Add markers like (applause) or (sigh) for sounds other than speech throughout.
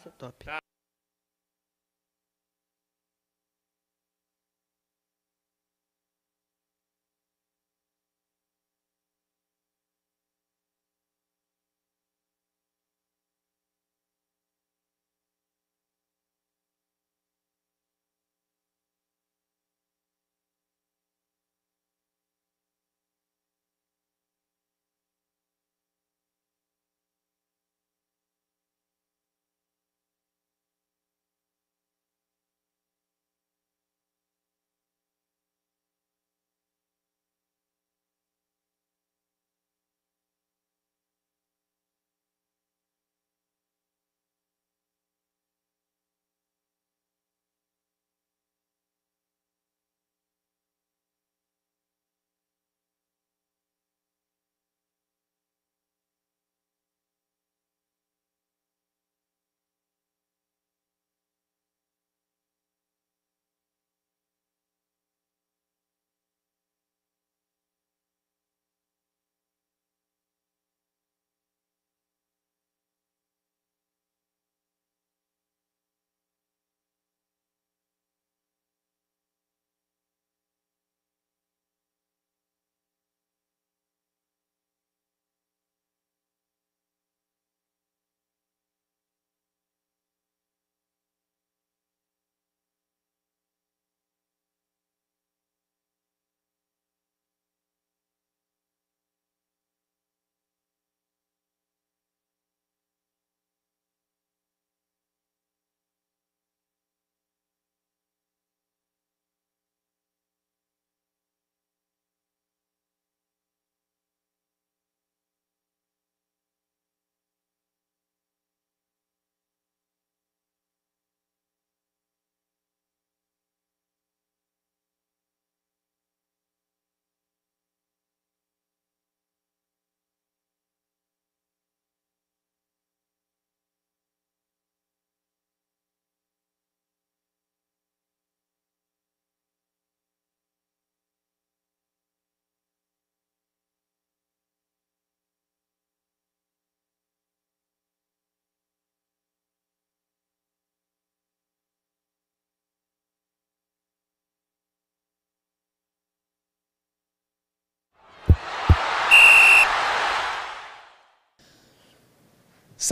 Isso é top. Tá.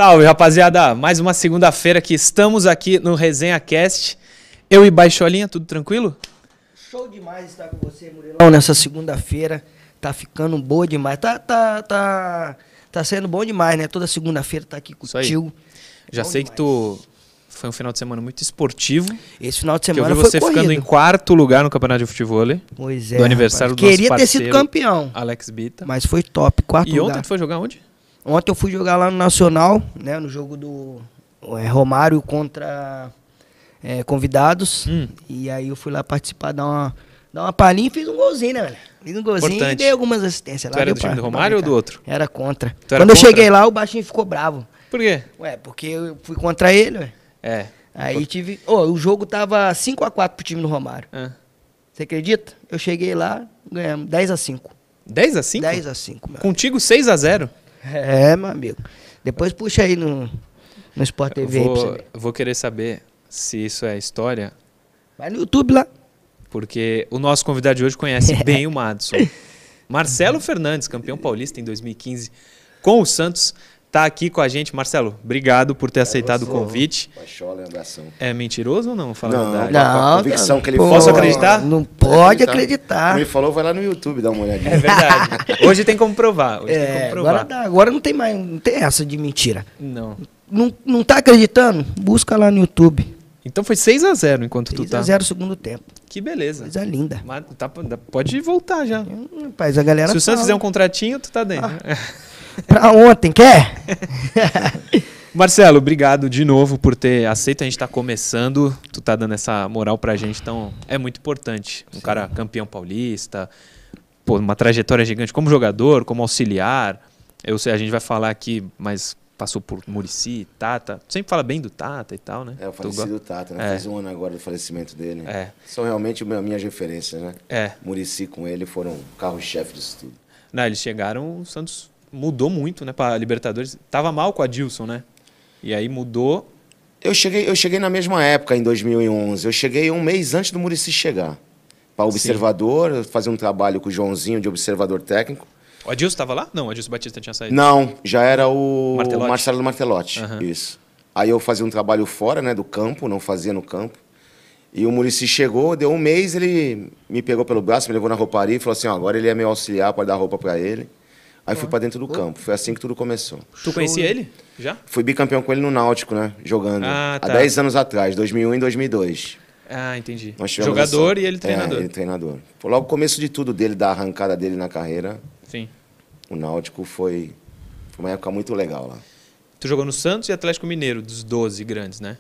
Salve, rapaziada! Mais uma segunda-feira que estamos aqui no Resenha Cast. Eu e Baixolinha, tudo tranquilo? Show demais estar com você, Murilão, nessa segunda-feira. Tá ficando boa demais. Tá, tá, tá, tá sendo bom demais, né? Toda segunda-feira tá aqui contigo. É Já sei demais. que tu foi um final de semana muito esportivo. Esse final de semana eu vi você ficando em quarto lugar no campeonato de futebol. Pois é. Do aniversário rapaz. do Queria nosso parceiro, ter sido campeão. Alex Bita. Mas foi top, quarto e lugar. E ontem tu foi jogar onde? Ontem eu fui jogar lá no Nacional, né? No jogo do é, Romário contra é, convidados. Hum. E aí eu fui lá participar, dar uma, dar uma palhinha e fiz um golzinho, né, velho? Fiz um golzinho Importante. e dei algumas assistências lá. Tu era do time do Romário ou do outro? Era contra. Tu Quando era eu cheguei lá, o baixinho ficou bravo. Por quê? Ué, porque eu fui contra ele, ué. É. Aí Por... tive. oh, o jogo tava 5x4 pro time do Romário. É. Você acredita? Eu cheguei lá, ganhamos 10x5. 10 x 5? 10 x 5, meu. Contigo 6 x 0? É, meu amigo. Depois puxa aí no, no Sport TV. Vou, vou querer saber se isso é história. Vai no YouTube lá. Porque o nosso convidado de hoje conhece (laughs) bem o Madison. Marcelo Fernandes, campeão paulista em 2015 com o Santos, tá aqui com a gente. Marcelo, obrigado por ter é aceitado você, o convite. É mentiroso ou não? Fala não, a não, a convicção que ele pô, Posso acreditar? Não pode acreditar. Me Ele falou, vai lá no YouTube dar uma olhadinha. É verdade. Hoje tem como provar. Hoje é, tem como é, provar. Agora, dá, agora não tem mais, não tem essa de mentira. Não. Não, não tá acreditando? Busca lá no YouTube. Então foi 6 a 0 enquanto 6 tu tá. 6 a 0 segundo tempo. Que beleza. Coisa linda. Mas, tá, pode voltar já. Hum, rapaz, a galera Se o Santos fizer um contratinho, tu tá dentro. Ah. (laughs) Pra ontem, quer? (laughs) Marcelo, obrigado de novo por ter aceito. A gente está começando, tu tá dando essa moral pra gente, então é muito importante. Um Sim. cara campeão paulista, pô, uma trajetória gigante como jogador, como auxiliar. Eu sei, a gente vai falar aqui, mas passou por Murici, Tata. Tu sempre fala bem do Tata e tal, né? É, o falecido Tata, né? É. Fez um ano agora do falecimento dele. É. São realmente meu, minhas referências, né? É. Murici com ele foram carro-chefe disso tudo. Não, eles chegaram, o Santos mudou muito, né, para Libertadores. Tava mal com a Dilson, né? E aí mudou. Eu cheguei, eu cheguei na mesma época, em 2011. Eu cheguei um mês antes do Murici chegar. Para observador, Sim. fazer um trabalho com o Joãozinho de observador técnico. O Adilson estava lá? Não, o Adilson Batista tinha saído. Não, já era o Martelotti. Marcelo Martelotti. Uhum. Isso. Aí eu fazia um trabalho fora né, do campo, não fazia no campo. E o Murici chegou, deu um mês, ele me pegou pelo braço, me levou na rouparia e falou assim: ó, agora ele é meu auxiliar, pode dar roupa para ele. Aí fui para dentro do campo. Foi assim que tudo começou. Tu conhecia ele? Já? Fui bicampeão com ele no Náutico, né? Jogando. Ah, tá. Há 10 anos atrás, 2001 e 2002. Ah, entendi. Jogador essa... e ele treinador. É, ele treinador. Foi logo o começo de tudo dele, da arrancada dele na carreira. Sim. O Náutico foi, foi uma época muito legal lá. Tu jogou no Santos e Atlético Mineiro, dos 12 grandes, né?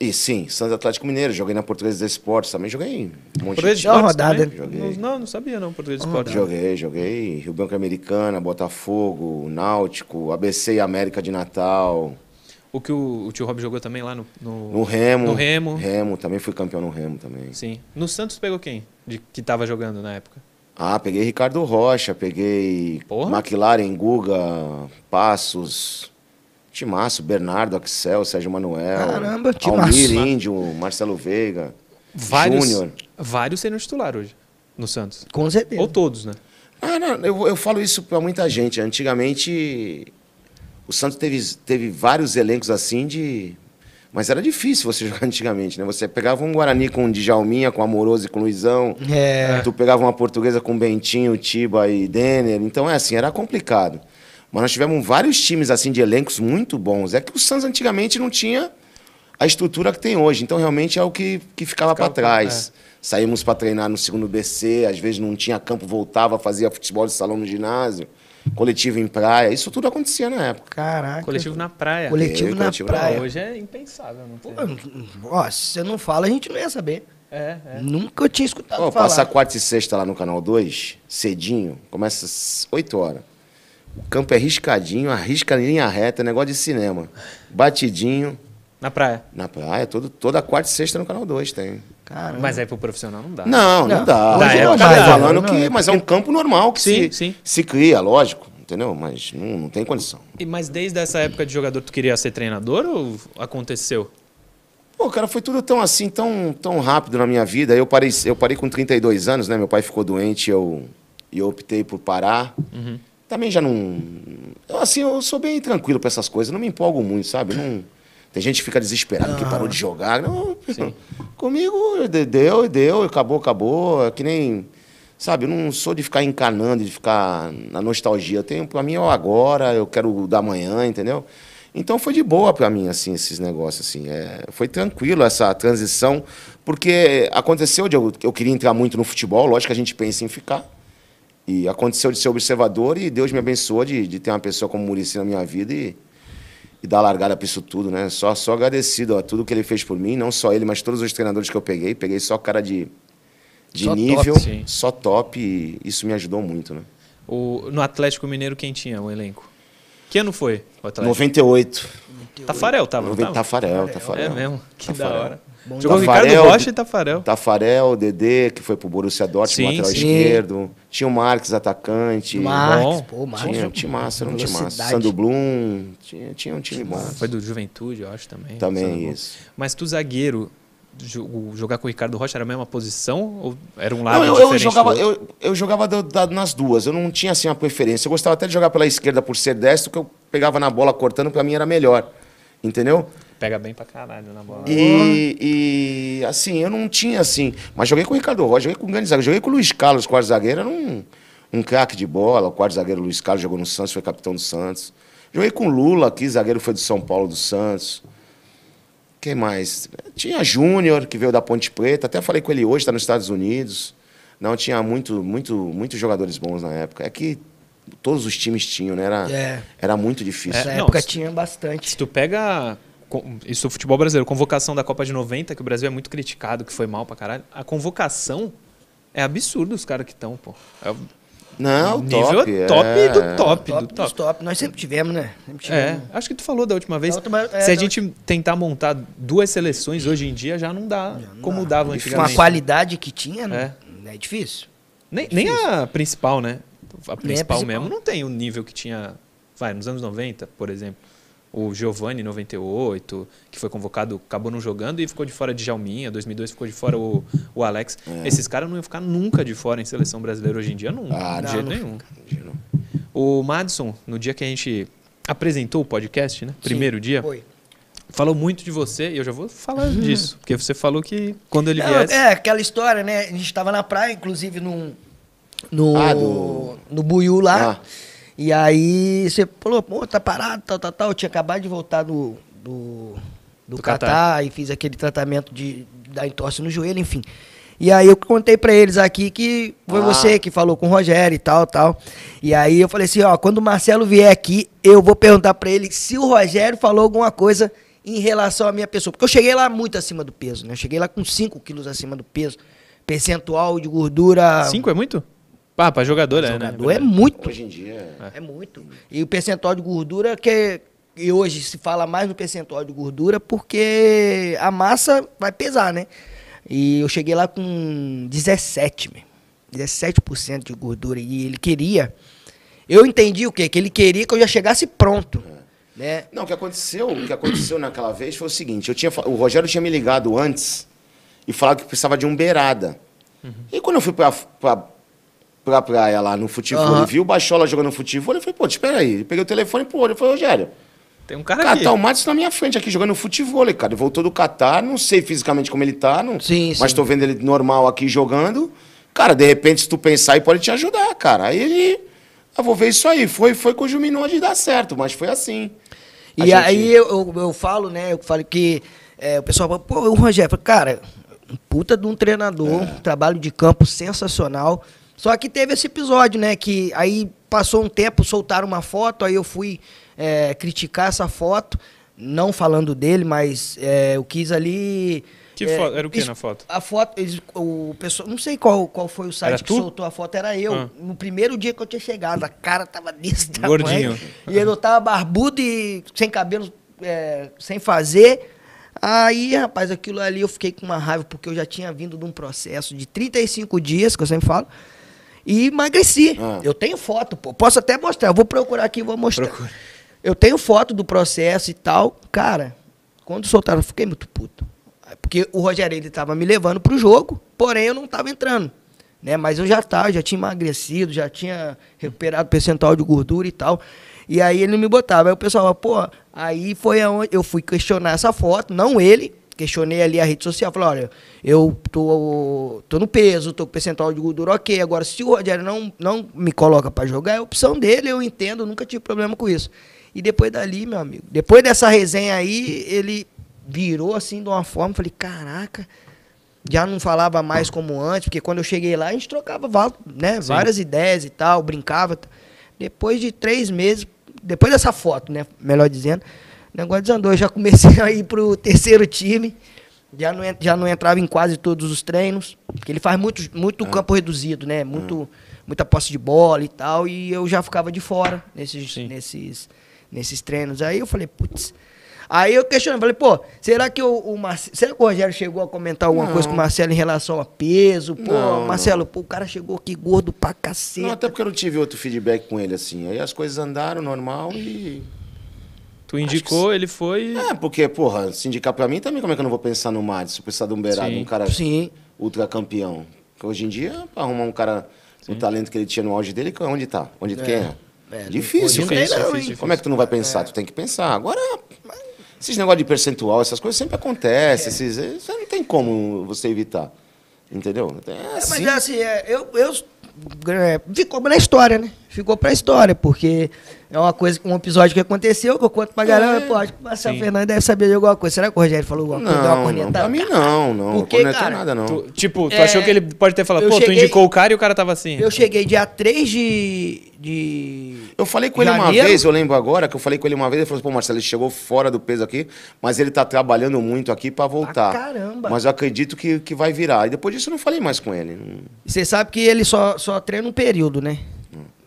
E sim, Santos Atlético Mineiro, joguei na Portuguesa de Esportes, também joguei um monte Portuguesa de Esportes rodada. Joguei. Não, não sabia não, Portuguesa de Esportes. Joguei, joguei Rio Branco Americana, Botafogo, Náutico, ABC e América de Natal. O que o, o tio Rob jogou também lá no, no, no, Remo. No Remo. Remo, também fui campeão no Remo também. Sim. No Santos pegou quem? De, que estava jogando na época? Ah, peguei Ricardo Rocha, peguei Porra. McLaren, Guga, Passos, Timaço, Bernardo, Axel, Sérgio Manuel. Caramba, Timaço. Almir, Índio, Marcelo Veiga, Júnior. Vários sendo titular hoje no Santos. Com certeza. Ou todos, né? Ah, não, eu, eu falo isso para muita gente. Antigamente, o Santos teve, teve vários elencos assim de... Mas era difícil você (laughs) jogar antigamente, né? Você pegava um Guarani com o Djalminha, com Amoroso e com Luizão. É. Tu pegava uma portuguesa com Bentinho, Tiba e Denner. Então, é assim, era complicado. Mas nós tivemos vários times assim de elencos muito bons. É que o Santos antigamente não tinha a estrutura que tem hoje. Então, realmente é o que, que ficava, ficava para trás. É. Saímos para treinar no segundo BC, às vezes não tinha campo, voltava, fazia futebol de salão no ginásio, coletivo em praia. Isso tudo acontecia na época. Caraca. Coletivo na praia. Coletivo, é, na, coletivo praia. na praia. Hoje é impensável. Não Pô, ó, se você não fala, a gente não ia saber. É, é. Nunca eu tinha escutado Pô, falar. Passar quarta e sexta lá no Canal 2, cedinho, começa às 8 horas. O campo é riscadinho, arrisca em linha reta, negócio de cinema. Batidinho. Na praia? Na praia, todo, toda quarta e sexta no Canal 2 tem. Caramba. Mas aí pro profissional não dá. Não, não, não dá. É hoje, eu falando não, que, é mas é um campo normal que sim, se, sim. se cria, lógico entendeu? Mas não, não, tem condição. E, mas desde essa época de jogador, tu queria ser treinador ou aconteceu? Pô, cara, foi tudo tão assim, tão, tão rápido na minha vida. Eu parei, eu parei com 32 anos, né? Meu pai ficou doente e eu, eu optei por parar. Uhum também já não. Eu, assim, eu sou bem tranquilo para essas coisas, não me empolgo muito, sabe? Não... Tem gente que fica desesperado ah. que parou de jogar. Não, Sim. comigo deu, e deu, acabou, acabou. É que nem. Sabe, eu não sou de ficar encanando, de ficar na nostalgia. tenho pra mim é o agora, eu quero o da manhã, entendeu? Então foi de boa para mim, assim, esses negócios, assim. É, foi tranquilo essa transição, porque aconteceu de eu, eu queria entrar muito no futebol, lógico que a gente pensa em ficar. E aconteceu de ser observador e Deus me abençoou de, de ter uma pessoa como Murici na minha vida e, e dar largada para isso tudo, né? Só, só agradecido a tudo que ele fez por mim, não só ele, mas todos os treinadores que eu peguei. Peguei só cara de, de só nível, top, só top, e isso me ajudou muito, né? O, no Atlético Mineiro, quem tinha o elenco? Que ano foi o Atlético? 98. 98. Tafarel tava, 90, tava? Tafarel, Tafarel. É mesmo, que Tafarel. da hora. Bom Jogou Tafarel, Ricardo Rocha e Tafarel. Tafarel, Dedê, que foi pro Borussia Dortmund, lateral sim. esquerdo. Tinha o Marques, atacante. Marques, pô, Marques. Tinha um time massa, era um time massa. Sandro Blum, tinha, tinha um time massa. Foi do Juventude, eu acho, também. Também, isso. Mas tu, zagueiro, jogar com o Ricardo Rocha era a mesma posição ou era um lado não, eu, eu jogava eu, eu jogava do, da, nas duas eu não tinha assim uma preferência eu gostava até de jogar pela esquerda por ser destro que eu pegava na bola cortando para mim era melhor entendeu Pega bem pra caralho na bola. E, e, assim, eu não tinha assim. Mas joguei com o Ricardo Rocha, joguei com o Ganizar, joguei com o Luiz Carlos, quarto zagueiro, era um, um craque de bola. O quarto zagueiro Luiz Carlos jogou no Santos, foi capitão do Santos. Joguei com o Lula aqui, zagueiro foi do São Paulo do Santos. Quem mais? Tinha Júnior, que veio da Ponte Preta, até falei com ele hoje, está nos Estados Unidos. Não, tinha muito, muito, muitos jogadores bons na época. É que todos os times tinham, né? Era, é. era muito difícil. Na é, época tinha bastante. Se tu pega isso do é futebol brasileiro, convocação da Copa de 90, que o Brasil é muito criticado, que foi mal pra caralho. A convocação é absurdo os caras que estão, pô. É, não, o nível top, é top é. do top, top do top. top. Nós sempre tivemos, né? Sempre é, tivemos. É, acho que tu falou da última vez. Da última, é, Se a gente tentar montar duas seleções hoje em dia, já não dá já não como dá. dava antigamente. Com né? a qualidade que tinha, né? É difícil. Nem, nem a principal, né? A principal, a principal mesmo não tem o nível que tinha, vai, nos anos 90, por exemplo o Giovanni 98, que foi convocado, acabou não jogando e ficou de fora de Jalminha, 2002 ficou de fora o, o Alex. É. Esses caras não iam ficar nunca de fora em seleção brasileira hoje em dia, nunca, ah, de não, jeito nenhum. o Madison, no dia que a gente apresentou o podcast, né? Primeiro Sim, dia. Foi. Falou muito de você e eu já vou falar uhum. disso, porque você falou que quando ele viesse... É, aquela história, né? A gente estava na praia, inclusive, no no, ah, do... no Buiú lá. Ah. E aí você falou, pô, tá parado, tal, tal, tal. Eu tinha acabado de voltar do, do, do, do Catar, Catar e fiz aquele tratamento de, da entorse no joelho, enfim. E aí eu contei para eles aqui que foi ah. você que falou com o Rogério e tal, tal. E aí eu falei assim, ó, quando o Marcelo vier aqui, eu vou perguntar para ele se o Rogério falou alguma coisa em relação à minha pessoa. Porque eu cheguei lá muito acima do peso, né? Eu cheguei lá com 5 quilos acima do peso. Percentual de gordura... 5 é muito? Ah, pra jogador, pra né? é, jogador né? É muito. Hoje em dia. É. é muito. E o percentual de gordura que. É, e hoje se fala mais no percentual de gordura porque a massa vai pesar, né? E eu cheguei lá com 17, 17% de gordura. E ele queria. Eu entendi o quê? Que ele queria que eu já chegasse pronto. É. Né? Não, o que aconteceu, o que aconteceu naquela vez foi o seguinte: eu tinha, o Rogério tinha me ligado antes e falado que precisava de um beirada. Uhum. E quando eu fui para pra praia lá no futebol, uhum. viu o ela jogando futebol, ele falou, pô, espera aí. Peguei o telefone, pô, eu falei Rogério, tem um cara, cara aqui. Tá o Matos tá na minha frente aqui jogando futebol, cara. Ele voltou do Catar, não sei fisicamente como ele tá, não, sim, mas sim. tô vendo ele normal aqui jogando. Cara, de repente, se tu pensar ele pode te ajudar, cara. Aí ele. Ah, vou ver isso aí. Foi, foi com o Juminon de dar certo, mas foi assim. A e gente... aí eu, eu, eu, falo, né? Eu falo que é, o pessoal fala, pô, o Rogério, cara, puta de um treinador, é. um trabalho de campo sensacional. Só que teve esse episódio, né? Que aí passou um tempo, soltaram uma foto, aí eu fui é, criticar essa foto, não falando dele, mas é, eu quis ali. Que é, foto? Era o que na foto? A foto, eles, o pessoal, não sei qual, qual foi o site era que tu? soltou a foto, era eu. Ah. No primeiro dia que eu tinha chegado, a cara tava desse tamanho. Gordinho. E ele tava barbudo e sem cabelo, é, sem fazer. Aí, rapaz, aquilo ali eu fiquei com uma raiva, porque eu já tinha vindo de um processo de 35 dias, que eu sempre falo. E emagreci. Ah. Eu tenho foto, pô. Posso até mostrar. Eu vou procurar aqui e vou mostrar. Procura. Eu tenho foto do processo e tal. Cara, quando soltaram, eu fiquei muito puto. Ah, porque o Rogério, ele tava me levando pro jogo, porém eu não tava entrando. Né? Mas eu já tava, já tinha emagrecido, já tinha recuperado percentual de gordura e tal. E aí ele não me botava. Aí o pessoal, pô, aí foi aonde eu fui questionar essa foto, não ele, questionei ali a rede social, falei, olha, eu tô, tô no peso, tô com percentual de gordura ok, agora se o Rogério não, não me coloca para jogar, é opção dele, eu entendo, nunca tive problema com isso. E depois dali, meu amigo, depois dessa resenha aí, ele virou assim de uma forma, falei, caraca, já não falava mais como antes, porque quando eu cheguei lá, a gente trocava né, várias Sim. ideias e tal, brincava. Depois de três meses, depois dessa foto, né, melhor dizendo, o negócio desandou. Eu já comecei a ir pro terceiro time. Já não, já não entrava em quase todos os treinos. Porque ele faz muito, muito ah. campo reduzido, né? Ah. Muito, Muita posse de bola e tal. E eu já ficava de fora nesses, nesses, nesses treinos. Aí eu falei, putz. Aí eu questionei, falei, pô, será que o, o Marcelo. Será que o Rogério chegou a comentar alguma não. coisa com o Marcelo em relação a peso? Pô, não, Marcelo, não. pô, o cara chegou aqui gordo pra cacete. Não, até porque eu não tive outro feedback com ele, assim. Aí as coisas andaram normal e Tu indicou, ele foi. É, porque, porra, se indicar pra mim também, como é que eu não vou pensar no Mário? Se eu precisar de um beirado, Sim. um cara Sim. ultra campeão. Porque hoje em dia, pra arrumar um cara Sim. o talento que ele tinha no auge dele, é onde tá? Onde é, quem é. É, difícil, difícil, difícil, difícil, Como é que tu não vai pensar? É. Tu tem que pensar. Agora, esses negócios de percentual, essas coisas sempre acontecem. É. Esses, eh, não tem como você evitar. Entendeu? É assim. mas assim, assim eu, eu ficou na história, né? Ficou pra história, porque é uma coisa, um episódio que aconteceu, que eu conto pra galera, é. pô, acho que o Marcelo Sim. Fernandes deve saber de alguma coisa. Será que o Rogério falou alguma coisa? Não, não pra mim não, não. Porque, não cara, é nada, não. Tu, tipo, tu é... achou que ele pode ter falado, pô, cheguei... tu indicou o cara e o cara tava assim. Eu cheguei dia 3 de. de... Eu falei com ele Janeiro. uma vez, eu lembro agora, que eu falei com ele uma vez, ele falou assim, pô, Marcelo, ele chegou fora do peso aqui, mas ele tá trabalhando muito aqui pra voltar. Ah, caramba. Mas eu acredito que, que vai virar. E depois disso eu não falei mais com ele. Você sabe que ele só, só treina um período, né?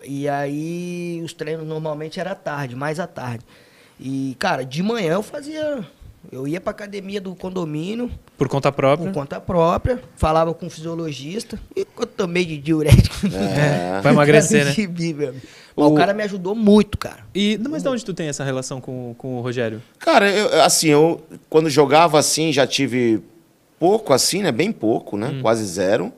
E aí os treinos normalmente era à tarde, mais à tarde. E, cara, de manhã eu fazia. Eu ia pra academia do condomínio. Por conta própria? Por conta própria. Falava com o fisiologista. E eu tomei de diurético. (laughs) É. Vai emagrecer, né? o... o... cara me ajudou muito, cara. E, mas de onde tu tem essa relação com, com o Rogério? Cara, eu, assim, eu quando jogava assim, já tive pouco assim, né? Bem pouco, né? Hum. Quase zero.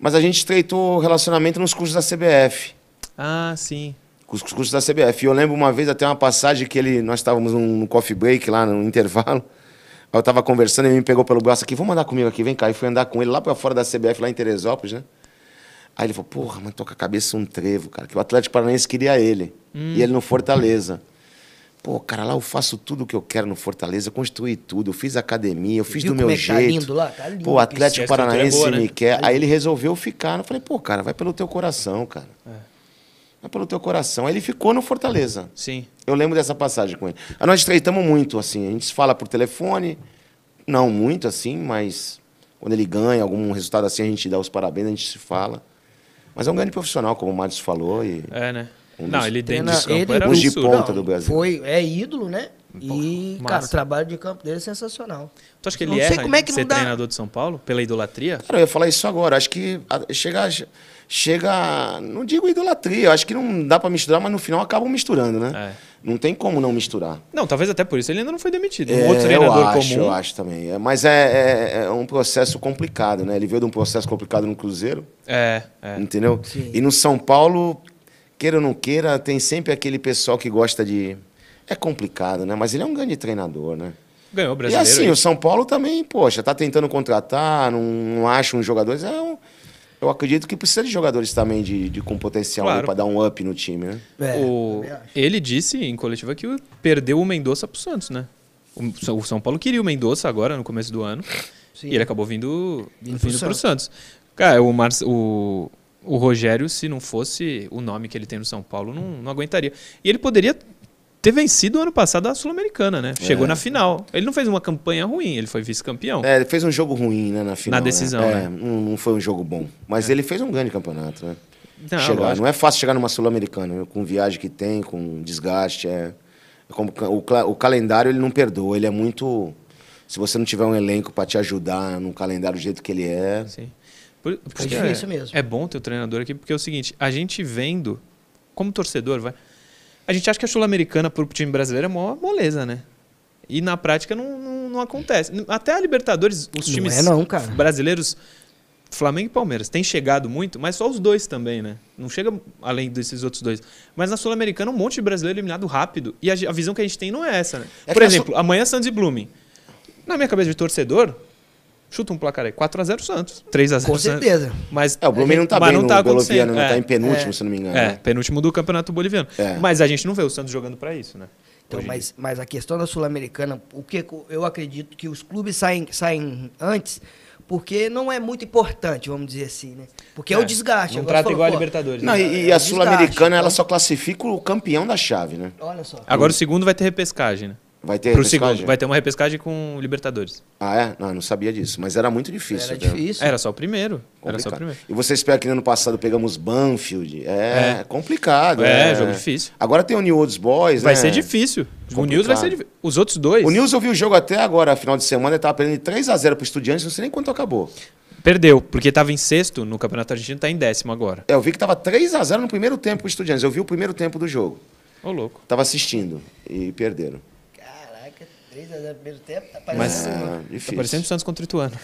Mas a gente estreitou o relacionamento nos cursos da CBF. Ah, sim. os cursos da CBF. E eu lembro uma vez até uma passagem que ele, nós estávamos num, num coffee break lá, num intervalo. Aí eu estava conversando, ele me pegou pelo braço aqui, vamos andar comigo aqui, vem cá. E fui andar com ele lá para fora da CBF, lá em Teresópolis, né? Aí ele falou, porra, mas toca a cabeça um trevo, cara, que o Atlético Paranaense queria ele. Hum. E ele no Fortaleza. Pô, cara, lá eu faço tudo o que eu quero no Fortaleza, construí tudo, eu fiz academia, eu fiz do meu é tá jeito. Tá lindo lá, tá lindo. Pô, o Atlético é Paranaense é boa, né? me quer. Tá Aí ele resolveu ficar. Eu falei, pô, cara, vai pelo teu coração, cara. É é pelo teu coração. Ele ficou no Fortaleza. Sim. Eu lembro dessa passagem com ele. Nós estreitamos muito, assim. A gente se fala por telefone, não muito, assim, mas quando ele ganha algum resultado assim, a gente dá os parabéns, a gente se fala. Mas é um grande profissional, como o Matos falou. E é, né? Um não, ele tem de campo, ele, um de ponta não, do Brasil. Foi, é ídolo, né? E, Massa. cara, o trabalho de campo dele é sensacional. Tu acha que ele não erra sei como é que ser dá... treinador de São Paulo? Pela idolatria? Cara, eu ia falar isso agora. Acho que chegar chega, não digo idolatria, acho que não dá para misturar, mas no final acabam misturando, né? É. Não tem como não misturar. Não, talvez até por isso ele ainda não foi demitido. Um é, outro treinador eu acho, comum. Eu acho também. É, mas é, é, é, um processo complicado, né? Ele veio de um processo complicado no Cruzeiro. É, é. Entendeu? Sim. E no São Paulo, queira ou não queira, tem sempre aquele pessoal que gosta de. É complicado, né? Mas ele é um grande treinador, né? Ganhou o brasileiro. E assim, aí. o São Paulo também, poxa, tá tentando contratar, não, não acha jogadores. É um eu acredito que precisa de jogadores também de, de com potencial claro. para dar um up no time, né? É, o... Ele disse em coletiva que perdeu o Mendonça pro Santos, né? O São Paulo queria o Mendonça agora, no começo do ano. Sim. E ele acabou vindo, vindo, vindo pro, Santos. Cara, o, Mar... o, o Rogério, se não fosse o nome que ele tem no São Paulo, não, não aguentaria. E ele poderia ter vencido ano passado a Sul-Americana, né? Chegou é. na final. Ele não fez uma campanha ruim, ele foi vice-campeão. É, ele fez um jogo ruim, né, na final. Na né? decisão, é, né? né? É, não foi um jogo bom. Mas é. ele fez um grande campeonato, né? Não, chegar. não é fácil chegar numa Sul-Americana, com viagem que tem, com desgaste. É, é como, o, o calendário ele não perdoa, ele é muito. Se você não tiver um elenco para te ajudar no calendário do jeito que ele é. Sim. Por, por é difícil é, mesmo. É bom ter o treinador aqui, porque é o seguinte: a gente vendo, como torcedor, vai. A gente acha que a Sul-Americana para o time brasileiro é mó moleza, né? E na prática não, não, não acontece. Até a Libertadores, os não times é não, brasileiros, Flamengo e Palmeiras, têm chegado muito, mas só os dois também, né? Não chega além desses outros dois. Mas na Sul-Americana, um monte de brasileiro eliminado rápido. E a, a, visão que a gente tem não é essa, né? É Por exemplo, a... amanhã Santos e Blooming. Na minha cabeça de torcedor, Chuta um placar aí. 4x0 Santos. 3x0 Com certeza. Mas, é, o Blumen não tá bem não tá no boliviano, não tá é, tá em penúltimo, é, se não me engano. É, né? penúltimo do Campeonato Boliviano. É. Mas a gente não vê o Santos jogando para isso, né? Então, mas, mas a questão da Sul-Americana, o que eu acredito que os clubes saem, saem antes porque não é muito importante, vamos dizer assim, né? Porque é, é o desgaste. Não trata igual a Libertadores. Não, né? e, e, é, a é Sul-Americana, ela então. só classifica o campeão da chave, né? Olha só. Agora o segundo vai ter repescagem, né? Vai ter repescagem, segundo, vai ter uma repescagem com Libertadores. Ah, é? Não, eu não sabia disso. Mas era muito difícil. Era difícil. Era só o primeiro. Complicado. Era só o primeiro. E você espera que no ano passado pegamos Banfield. É, é. complicado. É, né? jogo difícil. Agora tem o New Olds Boys, Vai né? ser difícil. Complicado. O News vai ser difícil. Os outros dois... O News eu vi o jogo até agora, final de semana, ele tava perdendo 3x0 pro Estudiantes, não sei nem quanto acabou. Perdeu, porque estava em sexto no Campeonato Argentino, está em décimo agora. É, eu vi que estava 3 a 0 no primeiro tempo os Estudiantes. Eu vi o primeiro tempo do jogo. Ô, louco. Tava assistindo e perderam. 3 0 né? no primeiro tempo. Tá Mas, é, difícil. Tá parecendo o Santos contra o Ituano.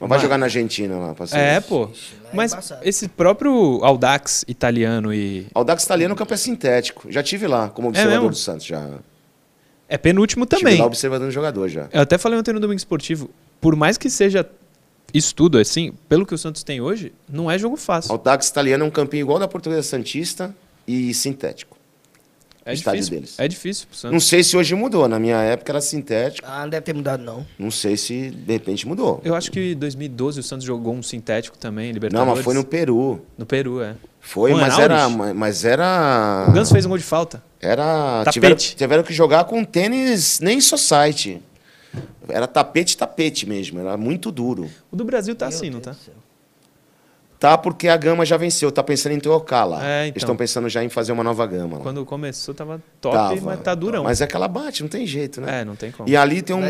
Mas vai jogar na Argentina lá, parceiro. É, pô. É Mas esse próprio Audax italiano e. Audax italiano, o campo é sintético. Já tive lá como é observador é do Santos, já. É penúltimo também. Tive lá observador do jogador já. Eu até falei ontem no Domingo Esportivo. Por mais que seja estudo assim, pelo que o Santos tem hoje, não é jogo fácil. Audax italiano é um campinho igual da Portuguesa Santista e sintético. É estádio difícil. deles. É difícil. Pro Santos. Não sei se hoje mudou. Na minha época era sintético. Ah, não deve ter mudado, não. Não sei se de repente mudou. Eu acho que em 2012 o Santos jogou um sintético também, Libertadores. Não, mas foi no Peru. No Peru, é. Foi, mas era, mas era. O Ganso fez um gol de falta. Era. Tapete. Tiveram, tiveram que jogar com tênis nem society. Era tapete, tapete mesmo. Era muito duro. O do Brasil tá Meu assim, Deus não tá? Céu. Tá, porque a gama já venceu, tá pensando em trocar lá. É, então. Eles estão pensando já em fazer uma nova gama. Lá. Quando começou tava top, tava, mas tá durão. Mas é que ela bate, não tem jeito, né? É, não tem como. E ali tem tá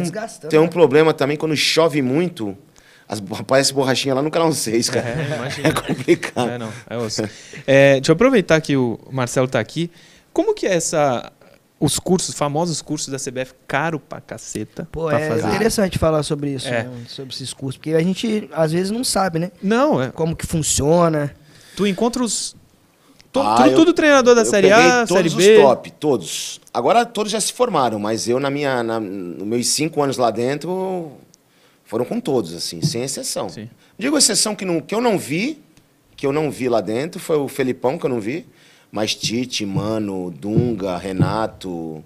um, tem um né? problema também, quando chove muito, as, aparece borrachinha lá no canal 6, cara. É, imagina. (laughs) é complicado. É, não, é osso. é, deixa eu aproveitar que o Marcelo tá aqui. Como que é essa os cursos, famosos cursos da CBF, caro pra caceta. Pô, pra é fazer. interessante falar sobre isso, é. né? sobre esses cursos, porque a gente às vezes não sabe, né? Não, é. Como que funciona. Tu encontra os. To, ah, tudo, eu, tudo, treinador da Série A, Série B. Todos os top, todos. Agora todos já se formaram, mas eu, na minha, na, nos meus cinco anos lá dentro, foram com todos, assim, sem exceção. Sim. Digo exceção que, não, que eu não vi, que eu não vi lá dentro, foi o Felipão que eu não vi. Mas Tite, Mano, Dunga, Renato,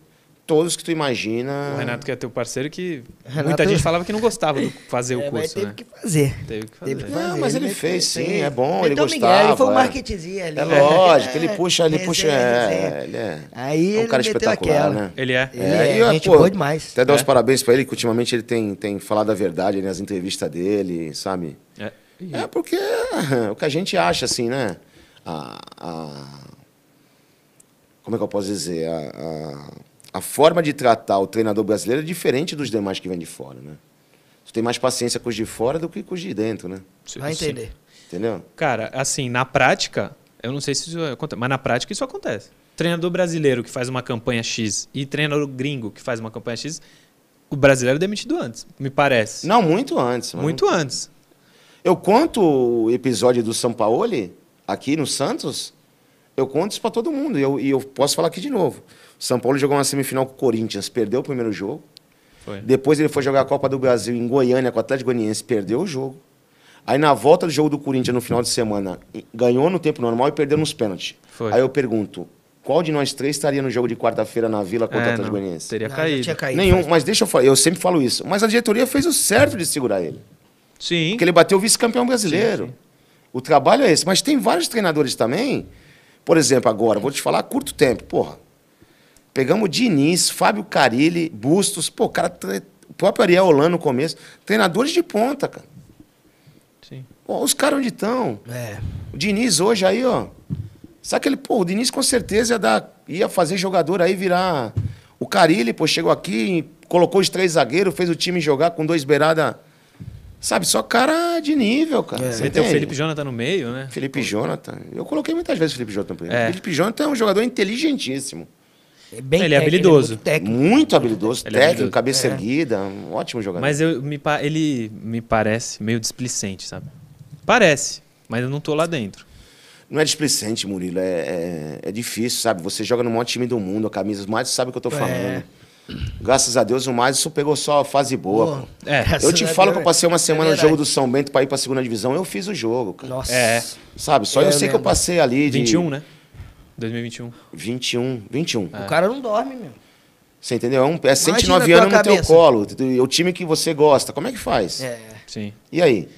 todos que tu imagina. O Renato, que é teu parceiro, que Renato... muita gente (laughs) falava que não gostava de fazer o é, curso. Mas teve, né? que fazer. teve que fazer. Teve que fazer. Não, mas ele, ele fez, sim, é bom, ele, ele gostava. Miguel, ele foi um é. marketingzinho ali. É lógico, ele (laughs) puxa, ele puxa. É, ele é. Aí é um cara espetacular, aquela. né? Ele é. Ele é, é, é gente pô, boa demais. Até dar os é? parabéns pra ele, que ultimamente ele tem, tem falado a verdade nas né, entrevistas dele, sabe? É. É porque (laughs) o que a gente acha, assim, né? a, a como é que eu posso dizer? A, a, a forma de tratar o treinador brasileiro é diferente dos demais que vêm de fora, né? Tu tem mais paciência com os de fora do que com os de dentro, né? Vai entender. Sim. Entendeu? Cara, assim, na prática, eu não sei se isso acontece, mas na prática isso acontece. Treinador brasileiro que faz uma campanha X e treinador gringo que faz uma campanha X, o brasileiro é demitido antes, me parece. Não, muito antes. Mano. Muito antes. Eu conto o episódio do São Paulo aqui no Santos, eu conto isso para todo mundo. E eu, e eu, posso falar aqui de novo. O São Paulo jogou uma semifinal com o Corinthians, perdeu o primeiro jogo. Foi. Depois ele foi jogar a Copa do Brasil em Goiânia com o Atlético Goianiense, perdeu o jogo. Aí na volta do jogo do Corinthians no final de semana, ganhou no tempo normal e perdeu nos pênaltis. Foi. Aí eu pergunto, qual de nós três estaria no jogo de quarta-feira na Vila contra é, o Atlético Goianiense? Teria não, caído. caído. Nenhum, mas deixa eu falar, eu sempre falo isso. Mas a diretoria fez o certo de segurar ele. Sim. Porque ele bateu o vice-campeão brasileiro. Sim, sim. O trabalho é esse. Mas tem vários treinadores também por exemplo, agora, vou te falar curto tempo, porra. Pegamos Diniz, Fábio Carilli, Bustos, pô, cara, o próprio Ariel Holanda no começo, treinadores de ponta, cara. Sim. Pô, os caras onde estão? É. O Diniz hoje aí, ó. Sabe aquele, pô, o Diniz com certeza ia, dar, ia fazer jogador aí virar. O Carilli, pô, chegou aqui, colocou os três zagueiros, fez o time jogar com dois beirada Sabe, só cara de nível, cara. É. Você tem o Felipe Jonathan no meio, né? Felipe Jonathan. Eu coloquei muitas vezes o Felipe Jonathan. É. Felipe Jonathan é um jogador inteligentíssimo. É bem ele é técnico, é habilidoso. Ele é muito, técnico. muito habilidoso, ele é técnico, habilidoso. cabeça é. erguida, um ótimo jogador. Mas eu, me, ele me parece meio displicente, sabe? Parece, mas eu não tô lá dentro. Não é displicente, Murilo. É, é, é difícil, sabe? Você joga no maior time do mundo, a camisa mais sabe o que eu tô é. falando. Graças a Deus, o Márcio pegou só a fase boa. é, eu te falo que é eu passei uma é semana é no jogo do São Bento para ir para segunda divisão, eu fiz o jogo, cara. Nossa. É. Sabe, só eu, é eu sei que eu passei ali de... 21, né? 2021. 21, 21. É. O cara não dorme, meu. Você entendeu? É, um, é 109 anos no cabeça. teu colo. O time que você gosta. Como é que faz? É. Sim. E aí?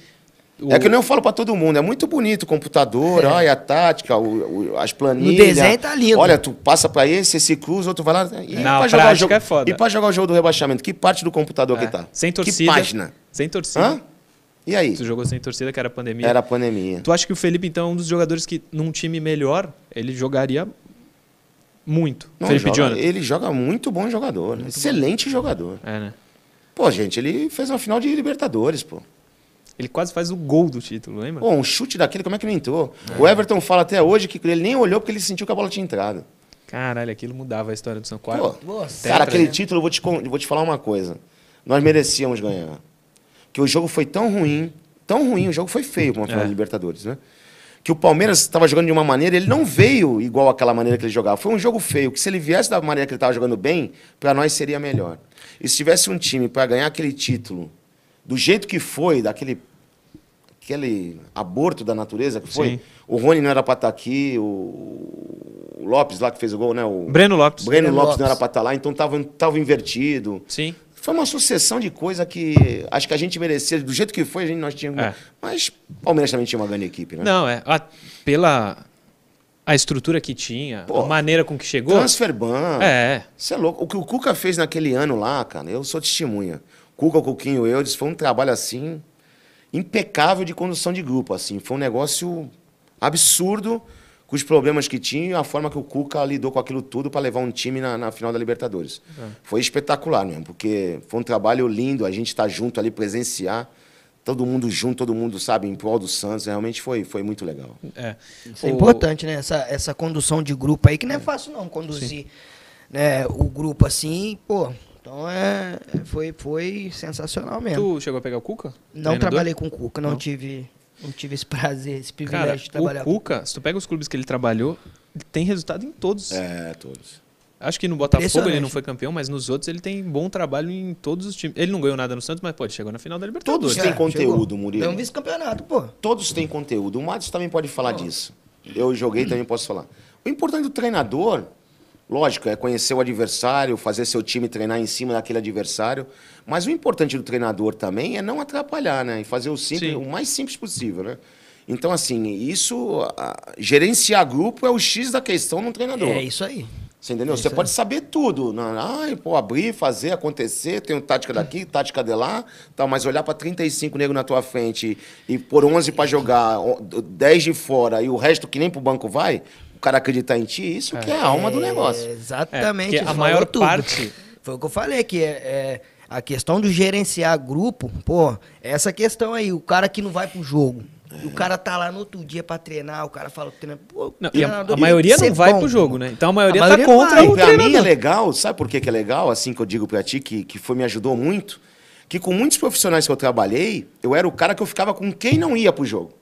O... É que eu falo para todo mundo, é muito bonito o computador, é. olha a tática, o, o, as planilhas. O desenho tá lindo. Olha, tu passa para esse, esse cruza, outro vai lá. E Não, pra jogar o jogo, é foda. E para jogar o jogo do rebaixamento, que parte do computador é. que tá? Sem torcida. Que página? Sem torcida. Hã? E aí? Tu jogou sem torcida, que era pandemia. Era pandemia. Tu acha que o Felipe, então, é um dos jogadores que, num time melhor, ele jogaria muito? Não, Felipe joga, Jonathan. Ele joga muito bom jogador. Muito excelente bom. jogador. É, né? Pô, gente, ele fez uma final de Libertadores, pô. Ele quase faz o gol do título, lembra? Pô, um chute daquele, como é que não entrou? É. O Everton fala até hoje que ele nem olhou porque ele sentiu que a bola tinha entrado. Caralho, aquilo mudava a história do São Paulo. cara, aquele né? título, eu vou te, vou te falar uma coisa. Nós merecíamos ganhar. Que o jogo foi tão ruim, tão ruim, o jogo foi feio com a é. final é. de Libertadores, né? Que o Palmeiras estava jogando de uma maneira, ele não veio igual aquela maneira que ele jogava. Foi um jogo feio, que se ele viesse da maneira que ele estava jogando bem, para nós seria melhor. E se tivesse um time para ganhar aquele título do jeito que foi, daquele aquele aborto da natureza que foi. Sim. O Rony não era para estar tá aqui, o... o Lopes lá que fez o gol, né? O Breno Lopes. Breno, Breno Lopes, Lopes, não era para estar tá lá, então tava, tava invertido. Sim. Foi uma sucessão de coisa que acho que a gente merecia. Do jeito que foi, a gente nós tínhamos. É. Mas o Palmeiras também tinha uma grande equipe, né? Não, é. A, pela a estrutura que tinha, Pô, a maneira com que chegou. Transferban. É. Você é louco. O que o Cuca fez naquele ano lá, cara, eu sou testemunha. Cuca, o Cuquinho, eu, foi um trabalho assim impecável de condução de grupo, assim, foi um negócio absurdo com os problemas que tinha e a forma que o Cuca lidou com aquilo tudo para levar um time na, na final da Libertadores. É. Foi espetacular mesmo, porque foi um trabalho lindo, a gente estar tá junto ali, presenciar, todo mundo junto, todo mundo, sabe, em prol do Santos, realmente foi, foi muito legal. É, Isso é o... importante, né, essa, essa condução de grupo aí, que não é, é fácil não conduzir né, o grupo assim, pô, então é, é, foi, foi sensacional mesmo. Tu chegou a pegar o Cuca? Não trabalhei com o Cuca, não, não, tive não tive esse prazer, esse privilégio Cara, de trabalhar. O Cuca, com... se tu pega os clubes que ele trabalhou, ele tem resultado em todos. É, todos. Acho que no Botafogo ele não foi campeão, mas nos outros ele tem bom trabalho em todos os times. Ele não ganhou nada no Santos, mas pode chegou na final da Libertadores. Todos têm é, conteúdo, chegou. Murilo. É um vice-campeonato, pô. Todos têm conteúdo. O Matos também pode falar disso. Eu joguei, também posso falar. O importante do treinador Lógico, é conhecer o adversário, fazer seu time treinar em cima daquele adversário. Mas o importante do treinador também é não atrapalhar, né? E fazer o, simples, Sim. o mais simples possível, né? Então, assim, isso. a- gerenciar grupo é o X da questão no treinador. É isso aí. Você entendeu? É Você pode saber tudo. né? Ai, pô, abrir, fazer, acontecer, tem tática daqui, tática de lá, tal, mas olhar para 35 negros na tua frente e por 11 para jogar, 10 de fora e o resto que nem pro banco vai, cara acreditar em ti, isso é. que é a alma do é, negócio. Exatamente. É, a maior tudo. parte. Foi o que eu falei, que é, é a questão do gerenciar grupo, pô, essa questão aí, o cara que não vai pro jogo. O cara tá lá no outro dia pra treinar, o cara fala que Pô, não, a, a, maioria não vai bom, pro jogo, né? Então a maioria, a tá maioria tá contra vai. o pra mim é legal, sabe por que, é legal? Assim que eu digo pra ti, que, que foi, me ajudou muito, que com muitos profissionais que eu trabalhei, eu era o cara que eu ficava com quem não ia pro jogo.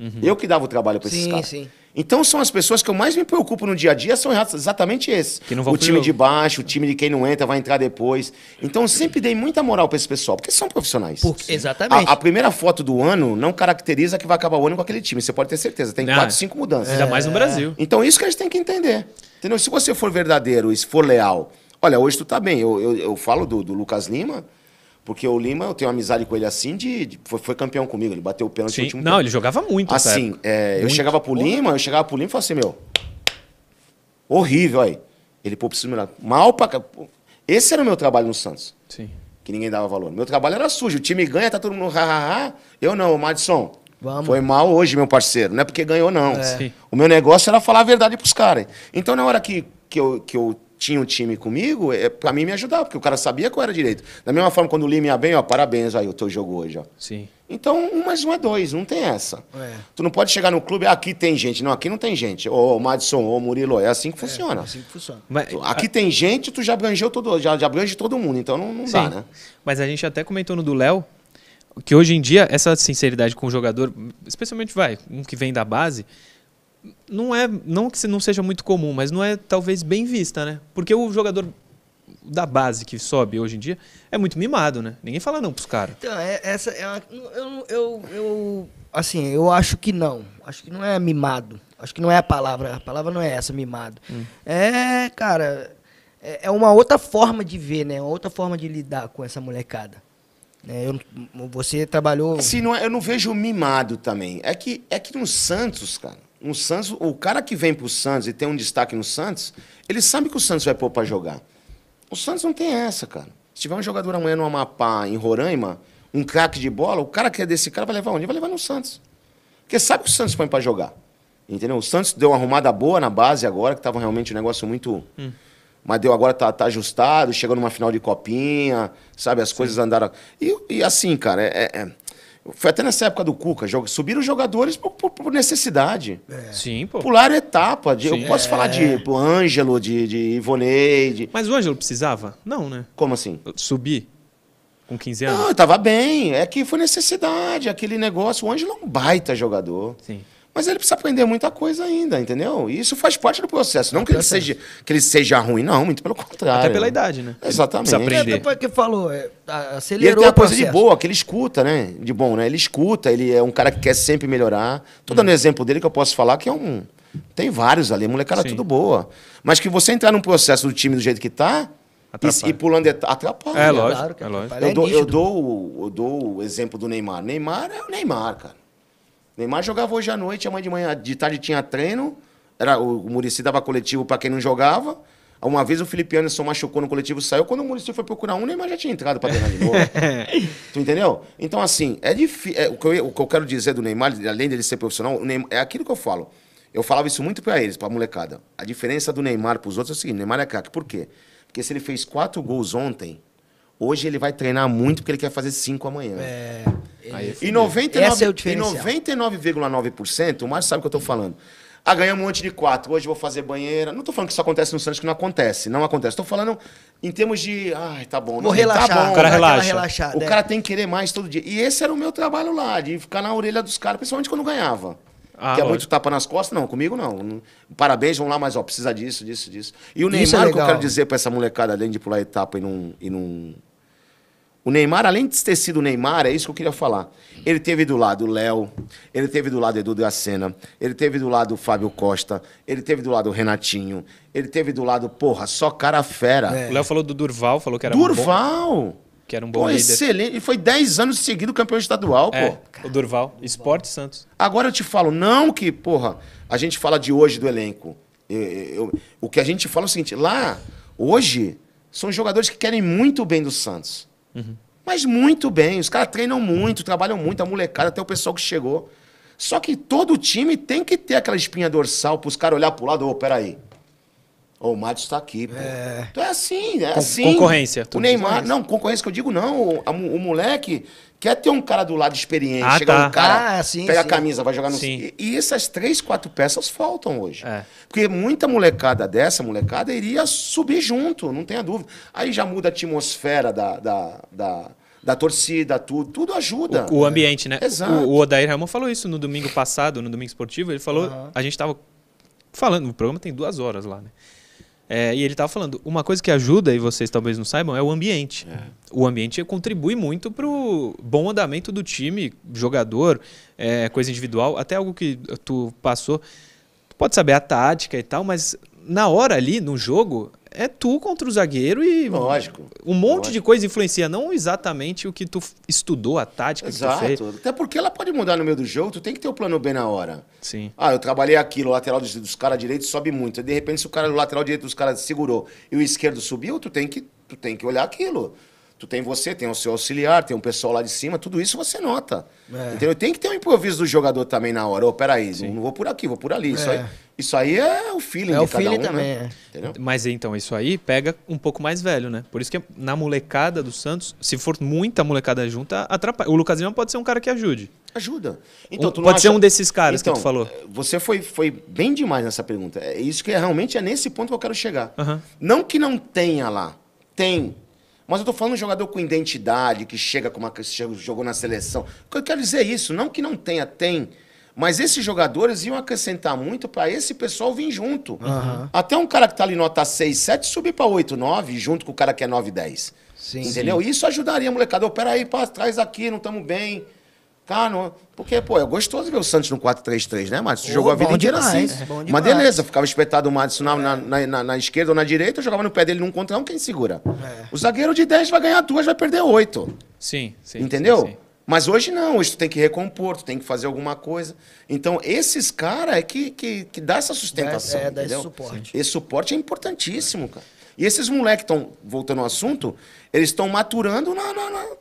Uhum. Eu que dava o trabalho pra sim, esses caras. Sim. Então são as pessoas que eu mais me preocupo no dia a dia, são exatamente esses. o time de baixo, o time de quem não entra, vai entrar depois. Então eu sempre dei muita moral para esse pessoal, porque são profissionais. exatamente. A, a, primeira foto do ano não caracteriza que vai acabar o ano com aquele time, você pode ter certeza. Tem não, quatro, cinco mudanças. Ainda mais no é. Brasil. Então isso que a gente tem que entender. Entendeu? Se você for verdadeiro e se for leal, olha, hoje tu tá bem. Eu, eu, eu falo do, do Lucas Lima. Porque o Lima, eu tenho uma amizade com ele assim, de, de foi, foi, campeão comigo. Ele bateu o pênalti Sim. no último Não, tempo. ele jogava muito. Assim, é, muito. eu chegava pro Lima, eu chegava pro Lima e falava assim, meu, horrível aí. Ele, pô, preciso melhorar. Mal pra... Esse era o meu trabalho no Santos. Sim. Que ninguém dava valor. Meu trabalho era sujo. O time ganha, tá todo mundo ha, ha, ha. Eu não, Madison. Vamos. Foi mal hoje, meu parceiro. Não é porque ganhou, não. É. O meu negócio era falar a verdade pros caras. Então, na hora que, que, eu, que eu tinha um time comigo, é, para mim me ajudava, porque o cara sabia que eu era direito. Da mesma forma, quando o Lima ia bem, ó, parabéns aí o teu jogo hoje, ó. Sim. Então, um mais um é dois, não tem essa. É. Tu não pode chegar no clube, ah, aqui tem gente. Não, aqui não tem gente. Ô, Madison, ô, Murilo, é assim que é, funciona. É assim que funciona. Mas, aqui a... tem gente, tu já abrangeu todo, já, já abrange todo mundo, então não, não dá, né? Mas a gente até comentou no do Léo, que hoje em dia, essa sinceridade com o jogador, especialmente, vai, um que vem da base, não é, não que não seja muito comum, mas não é talvez bem vista, né? Porque o jogador da base que sobe hoje em dia é muito mimado, né? Ninguém fala não pros caras. Então, é, essa é uma, eu, eu, eu, assim, eu acho que não. Acho que não é mimado. Acho que não é a palavra. A palavra não é essa, mimado. Hum. É, cara, é, é uma outra forma de ver, né? Uma outra forma de lidar com essa molecada. É, eu, você trabalhou. sim não, é, eu não vejo mimado também. É que, é que no Santos, cara um Santos, o cara que vem para o Santos e tem um destaque no Santos, ele sabe que o Santos vai pôr para jogar. O Santos não tem essa, cara. Se tiver um jogador amanhã no Amapá, em Roraima, um craque de bola, o cara que é desse cara vai levar onde? Vai levar no Santos. Porque sabe que o Santos põe para jogar. Entendeu? O Santos deu uma arrumada boa na base agora, que estava realmente um negócio muito. Hum. Mas deu agora, tá, tá ajustado, chegou numa final de copinha, sabe? As Sim. coisas andaram. E, e assim, cara, é, é, é foi até nessa época do Cuca, subiram os jogadores por, por, por necessidade. É. Sim, pô. Pularam etapa. De, eu posso é. falar de é. pô, Ângelo, de, de Ivonei. Mas o Ângelo precisava? Não, né? Como assim? Subir com 15 anos? Não, eu tava bem. É que foi necessidade, aquele negócio. O Ângelo é um baita jogador. Sim. Mas ele precisa aprender muita coisa ainda, entendeu? E isso faz parte do processo. Não que ele, seja, que ele seja ruim, não, muito pelo contrário. Até pela idade, né? Exatamente. Ele precisa aprender. É, que falou, é, acelerou. E ele tem uma coisa de boa, que ele escuta, né? De bom, né? Ele escuta, ele é um cara que quer sempre melhorar. Estou dando hum. um exemplo dele que eu posso falar que é um. Tem vários ali, molecada, Sim. tudo boa. Mas que você entrar num processo do time do jeito que está e, e, pulando atrapalha. É lógico, é lógico. É eu, dou, eu, dou, eu dou o exemplo do Neymar. Neymar é o Neymar, cara. Neymar jogava hoje à noite, amanhã de manhã, de tarde tinha treino. Era, o Murici dava coletivo para quem não jogava. Uma vez o Felipe Anderson machucou no coletivo, saiu. Quando o Murici foi procurar um, o Neymar já tinha entrado para treinar de novo. (laughs) tu entendeu? Então, assim, é difícil. É, o, o, que eu quero dizer do Neymar, além dele ser profissional, Neymar, é aquilo que eu falo. Eu falava isso muito para eles, para a molecada. A diferença do Neymar para os outros é o seguinte: Neymar é craque. Por quê? Porque se ele fez quatro gols ontem, Hoje ele vai treinar muito porque ele quer fazer cinco amanhã. É. Aí, é e 99,9%, é o, é o Márcio sabe o que eu estou falando. Ah, ganhei um monte de quatro. Hoje vou fazer banheira. Não estou falando que isso acontece no Santos, que não acontece. Não acontece. Estou falando em termos de. Ai, tá bom. Vou né? tá relaxar. Tá bom, o cara relaxa. Relaxada, é. o é. cara tem que querer mais todo dia. E esse era o meu trabalho lá, de ficar na orelha dos caras, principalmente quando ganhava. Ah, que é muito tapa nas costas, não, comigo não. Parabéns, vão lá, mas ó, precisa disso, disso, disso. E o Neymar, é que eu quero dizer para essa molecada, além de pular etapa e não, e não o Neymar, além de ter sido o Neymar, é isso que eu queria falar. Ele teve do lado o Léo, ele teve do lado Edu Gacena, ele teve do lado o Fábio Costa, ele teve do lado o Renatinho, ele teve do lado, porra, só cara fera. É. O Léo falou do Durval, falou que era Durval! Um bom, que era um bom pô, líder. excelente. E foi 10 anos seguido campeão estadual, é, pô. O Durval, Esporte Santos. Agora eu te falo, não que, porra, a gente fala de hoje do elenco. Eu, eu, o que a gente fala é o seguinte, lá, hoje, são jogadores que querem muito bem do Santos. Uhum. Mas muito bem, os caras treinam muito, trabalham muito, a molecada, até o pessoal que chegou. Só que todo time tem que ter aquela espinha dorsal para os caras olhar para o lado, ô, oh, peraí. Oh, o Matos está aqui, pô. É... Então é assim, é Con assim. Concorrência. O Neymar, não, concorrência que eu digo não. O, o moleque quer ter um cara do lado experiente, ah, chegar tá. um cara, ah, sim, pega sim. a camisa, vai jogar no. Sim. E, essas três, quatro peças faltam hoje. É. Porque muita molecada dessa, molecada, iria subir junto, não tenha dúvida. Aí já muda a atmosfera da, da, da da torcida, tudo, tudo ajuda. O, o ambiente, né? Exato. O, o Odair Ramon falou isso no domingo passado, no domingo esportivo. Ele falou, uhum. a gente estava falando, o programa tem duas horas lá, né? É, e ele estava falando, uma coisa que ajuda, e vocês talvez não saibam, é o ambiente. É. O ambiente contribui muito para o bom andamento do time, jogador, é, coisa individual, até algo que tu passou. Tu pode saber a tática e tal, mas na hora ali, no jogo, é tu contra o zagueiro e. Lógico. Um monte lógico. de coisa influencia, não exatamente o que tu estudou, a tática Exato. que tu fez. Até porque ela pode mudar no meio do jogo, tu tem que ter o plano B na hora. Sim. Ah, eu trabalhei aquilo, o lateral dos, dos caras direitos sobe muito. De repente, se o cara lateral direito dos caras segurou e o esquerdo subiu, tu tem que, tu tem que olhar aquilo. Tu tem você, tem o seu auxiliar, tem um pessoal lá de cima, tudo isso você nota. É. Entendeu? Tem que ter um improviso do jogador também na hora. Ô, oh, peraí, Sim. não vou por aqui, vou por ali. É. Isso, aí, isso aí é o feeling é de o cada feeling um, né? também, né? Entendeu? Mas então, isso aí pega um pouco mais velho, né? Por isso que na molecada do Santos, se for muita molecada junta, atrapalha. O Lucas Lima pode ser um cara que ajude. Ajuda. Então, um, pode acha... ser um desses caras então, que tu então, falou. Eh, você foi, foi bem demais nessa pergunta. É isso que é, realmente é nesse ponto que eu quero chegar. Uhum. Não que não tenha lá. Tem mas eu tô falando de um jogador com identidade, que chega com uma. Que jogou na seleção. O que Eu quero dizer é isso, não que não tenha, tem. Mas esses jogadores iam acrescentar muito para esse pessoal vir junto. Uhum. Até um cara que tá ali nota 6, 7 subir pra 8, 9, junto com o cara que é 9, 10. Sim, Entendeu? Sim. Isso ajudaria a molecada. Oh, peraí, pra trás aqui, não estamos bem. Cara, não... porque, pô, é gostoso ver o Santos no 4-3-3, né, Madison? Você oh, jogou a vida inteira assim. Bom Mas beleza, ficava espetado o Madison na, na, na, na, esquerda ou na direita, eu jogava no pé dele num contra um, quem segura? É. O zagueiro de 10 vai ganhar duas, vai perder oito. Sim, sim. Entendeu? Sim, sim. Mas hoje não, hoje tu tem que recompor, tu tem que fazer alguma coisa. Então, esses caras é que, que, que dá essa sustentação. É, é dá esse suporte. Esse suporte é importantíssimo, cara. E esses moleques estão, voltando ao assunto, eles estão maturando, na,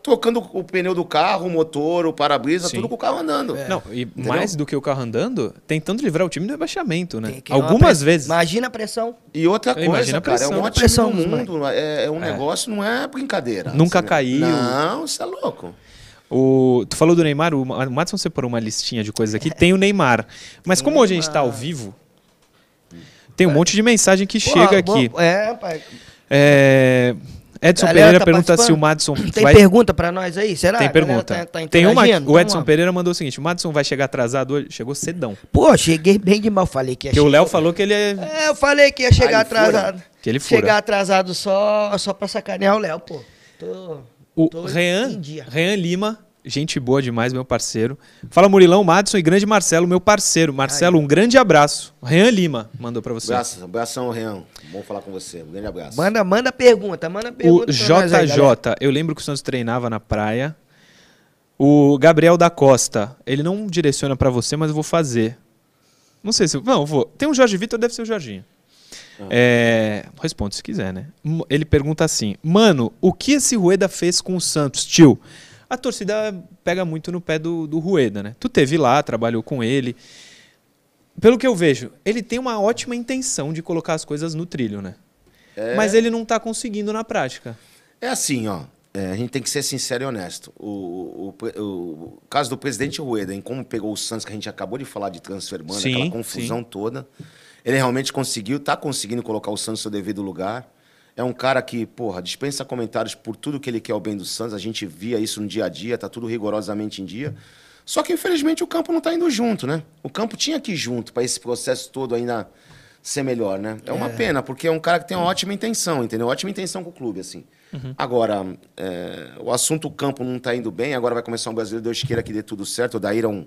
trocando o pneu do carro, o motor, o para-brisa, tudo com o carro andando. É. Não, e Entendeu? mais do que o carro andando, tentando livrar o time do rebaixamento, né? Algumas vezes. Imagina a pressão. E outra coisa, Imagina cara, a é pressão. é uma pressão no mundo. É, é, um é. negócio, não é brincadeira. Nunca assim, né? caiu. Não, você é louco. O, tu falou do Neymar, o, o Madison separou uma listinha de coisas aqui. (laughs) Tem o Neymar. Mas como hoje a gente está ao vivo, tem um monte de mensagem que chega bom, aqui. É, pai. É, Edson Pereira tá pergunta se o Madison. Tem vai... pergunta para nós aí? Será? Tem pergunta. Tá, tá tem uma. O Edson Pereira mandou o seguinte: o Madison vai chegar atrasado hoje? Chegou cedão. Pô, cheguei bem de mal. Falei que ia Porque chegar. o Léo falou que ele é. É, eu falei que ia chegar ah, atrasado. Fura. Que ele fura. Chegar atrasado só, só pra sacanear o Léo, pô. Tô, o tô Rean, Rean Lima Gente boa demais, meu parceiro. Fala Murilão, Madison e grande Marcelo, meu parceiro. Marcelo, Ai. um grande abraço. Rean Lima mandou para você. Abraço, abração, Rean. Bom falar com você. Um grande abraço. Manda, manda pergunta, manda pergunta. O JJ, aí, eu lembro que o Santos treinava na praia. O Gabriel da Costa, ele não direciona para você, mas eu vou fazer. Não sei se. Não, vou. Tem um Jorge Vitor, deve ser o Jorginho. Ah. É, responde se quiser, né? Ele pergunta assim: Mano, o que esse Rueda fez com o Santos, tio? a torcida pega muito no pé do, do Rueda, né? Tu teve lá, trabalhou com ele. Pelo que eu vejo, ele tem uma ótima intenção de colocar as coisas no trilho, né? É... Mas ele não está conseguindo na prática. É assim, ó. É, a gente tem que ser sincero e honesto. O, o, o, o caso do presidente Rueda, em como pegou o Santos, que a gente acabou de falar de transfermando, aquela confusão sim. toda. Ele realmente conseguiu, Tá conseguindo colocar o Santos no seu devido lugar. É um cara que, porra, dispensa comentários por tudo que ele quer ao bem do Santos. A gente via isso no dia a dia, tá tudo rigorosamente em dia. Só que, infelizmente, o campo não tá indo junto, né? O campo tinha que ir junto para esse processo todo ainda ser melhor, né? É uma é. pena, porque é um cara que tem uma ótima intenção, entendeu? Ótima intenção com o clube, assim. Uhum. Agora, é, o assunto campo não tá indo bem, agora vai começar um brasileiro, Deus queira que dê tudo certo. O Daíra é um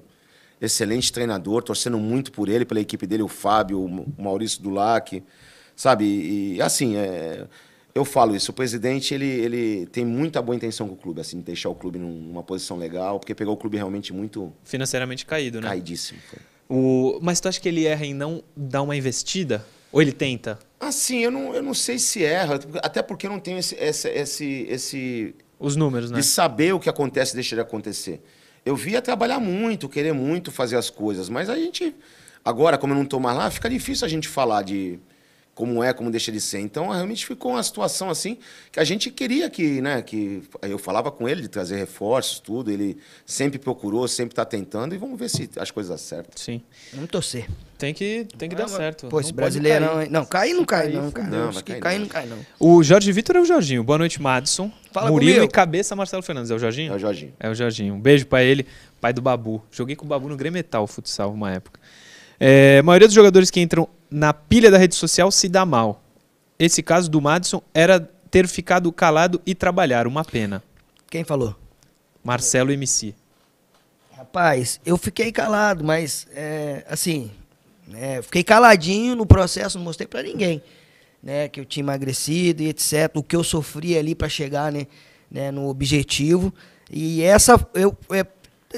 excelente treinador, torcendo muito por ele, pela equipe dele, o Fábio, o Maurício Dulac. Sabe? E, e assim, é, eu falo isso. O presidente ele, ele tem muita boa intenção com o clube, assim, de deixar o clube numa posição legal, porque pegou o clube realmente muito. Financeiramente caído, né? Caidíssimo. O... Mas tu acha que ele erra em não dar uma investida? Ou ele tenta? Assim, eu não, eu não sei se erra, até porque eu não tenho esse, esse, esse, esse Os números, né? De saber o que acontece e deixa de acontecer. Eu via trabalhar muito, querer muito fazer as coisas, mas a gente. Agora, como eu não estou mais lá, fica difícil a gente falar de como é, como deixa de ser. Então, realmente ficou uma situação assim que a gente queria que, né, que eu falava com ele de trazer reforços, tudo, ele sempre procurou, sempre está tentando e vamos ver se as coisas dão certo. Sim. Vamos torcer. Tem que, tem que dar mas... certo. Pô, esse brasileiro não, não, cair não cai não, cara. Não, cair, cair não cai não. O Jorge Vitor é o Jorginho. Boa noite, Madison. Fala Murilo comigo. e cabeça Marcelo Fernandes, é o Jorginho? É o Jorginho. É o Jorginho. Um beijo para ele, pai do Babu. Joguei com o Babu no Metal futsal uma época. É, a maioria dos jogadores que entram na pilha da rede social se dá mal. Esse caso do Madison era ter ficado calado e trabalhar, uma pena. Quem falou? Marcelo MC. Rapaz, eu fiquei calado, mas é, assim, é, fiquei caladinho no processo, não mostrei para ninguém, né, que eu tinha emagrecido e etc, o que eu sofri ali para chegar, né, né, no objetivo. E essa eu é,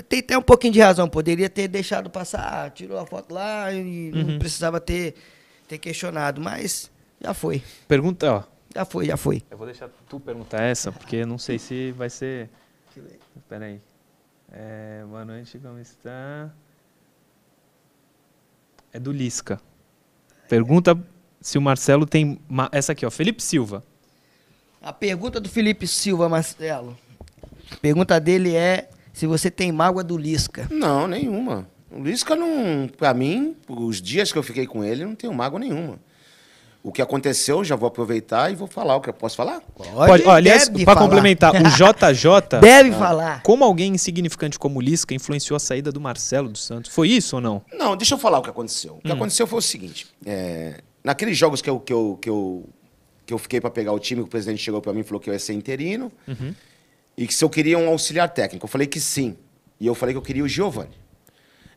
tem até um pouquinho de razão. Poderia ter deixado passar, ah, tirou a foto lá e uhum. não precisava ter, ter questionado, mas já foi. Pergunta, ó. Já foi, já foi. Eu vou deixar tu perguntar essa, porque não sei se vai ser. Pera aí. É, boa noite, como está? É do Lisca. Pergunta se o Marcelo tem. Essa aqui, ó. Felipe Silva. A pergunta do Felipe Silva, Marcelo. A pergunta dele é se você tem mágoa do Lisca. Não, nenhuma. O Lisca não, para mim, os dias que eu fiquei com ele, não tenho mágoa nenhuma. O que aconteceu, já vou aproveitar e vou falar o que eu posso falar. Pode, Pode aliás, para complementar, o JJ (laughs) deve ah, falar. Como alguém insignificante como o Lisca influenciou a saída do Marcelo dos Santos? Foi isso ou não? Não, deixa eu falar o que aconteceu. O que hum. aconteceu foi o seguinte: é, naqueles jogos que eu, que eu, que eu, que eu fiquei para pegar o time, o presidente chegou para mim e falou que eu ia ser interino. Uhum. E que se eu queria um auxiliar técnico. Eu falei que sim. E eu falei que eu queria o Giovanni.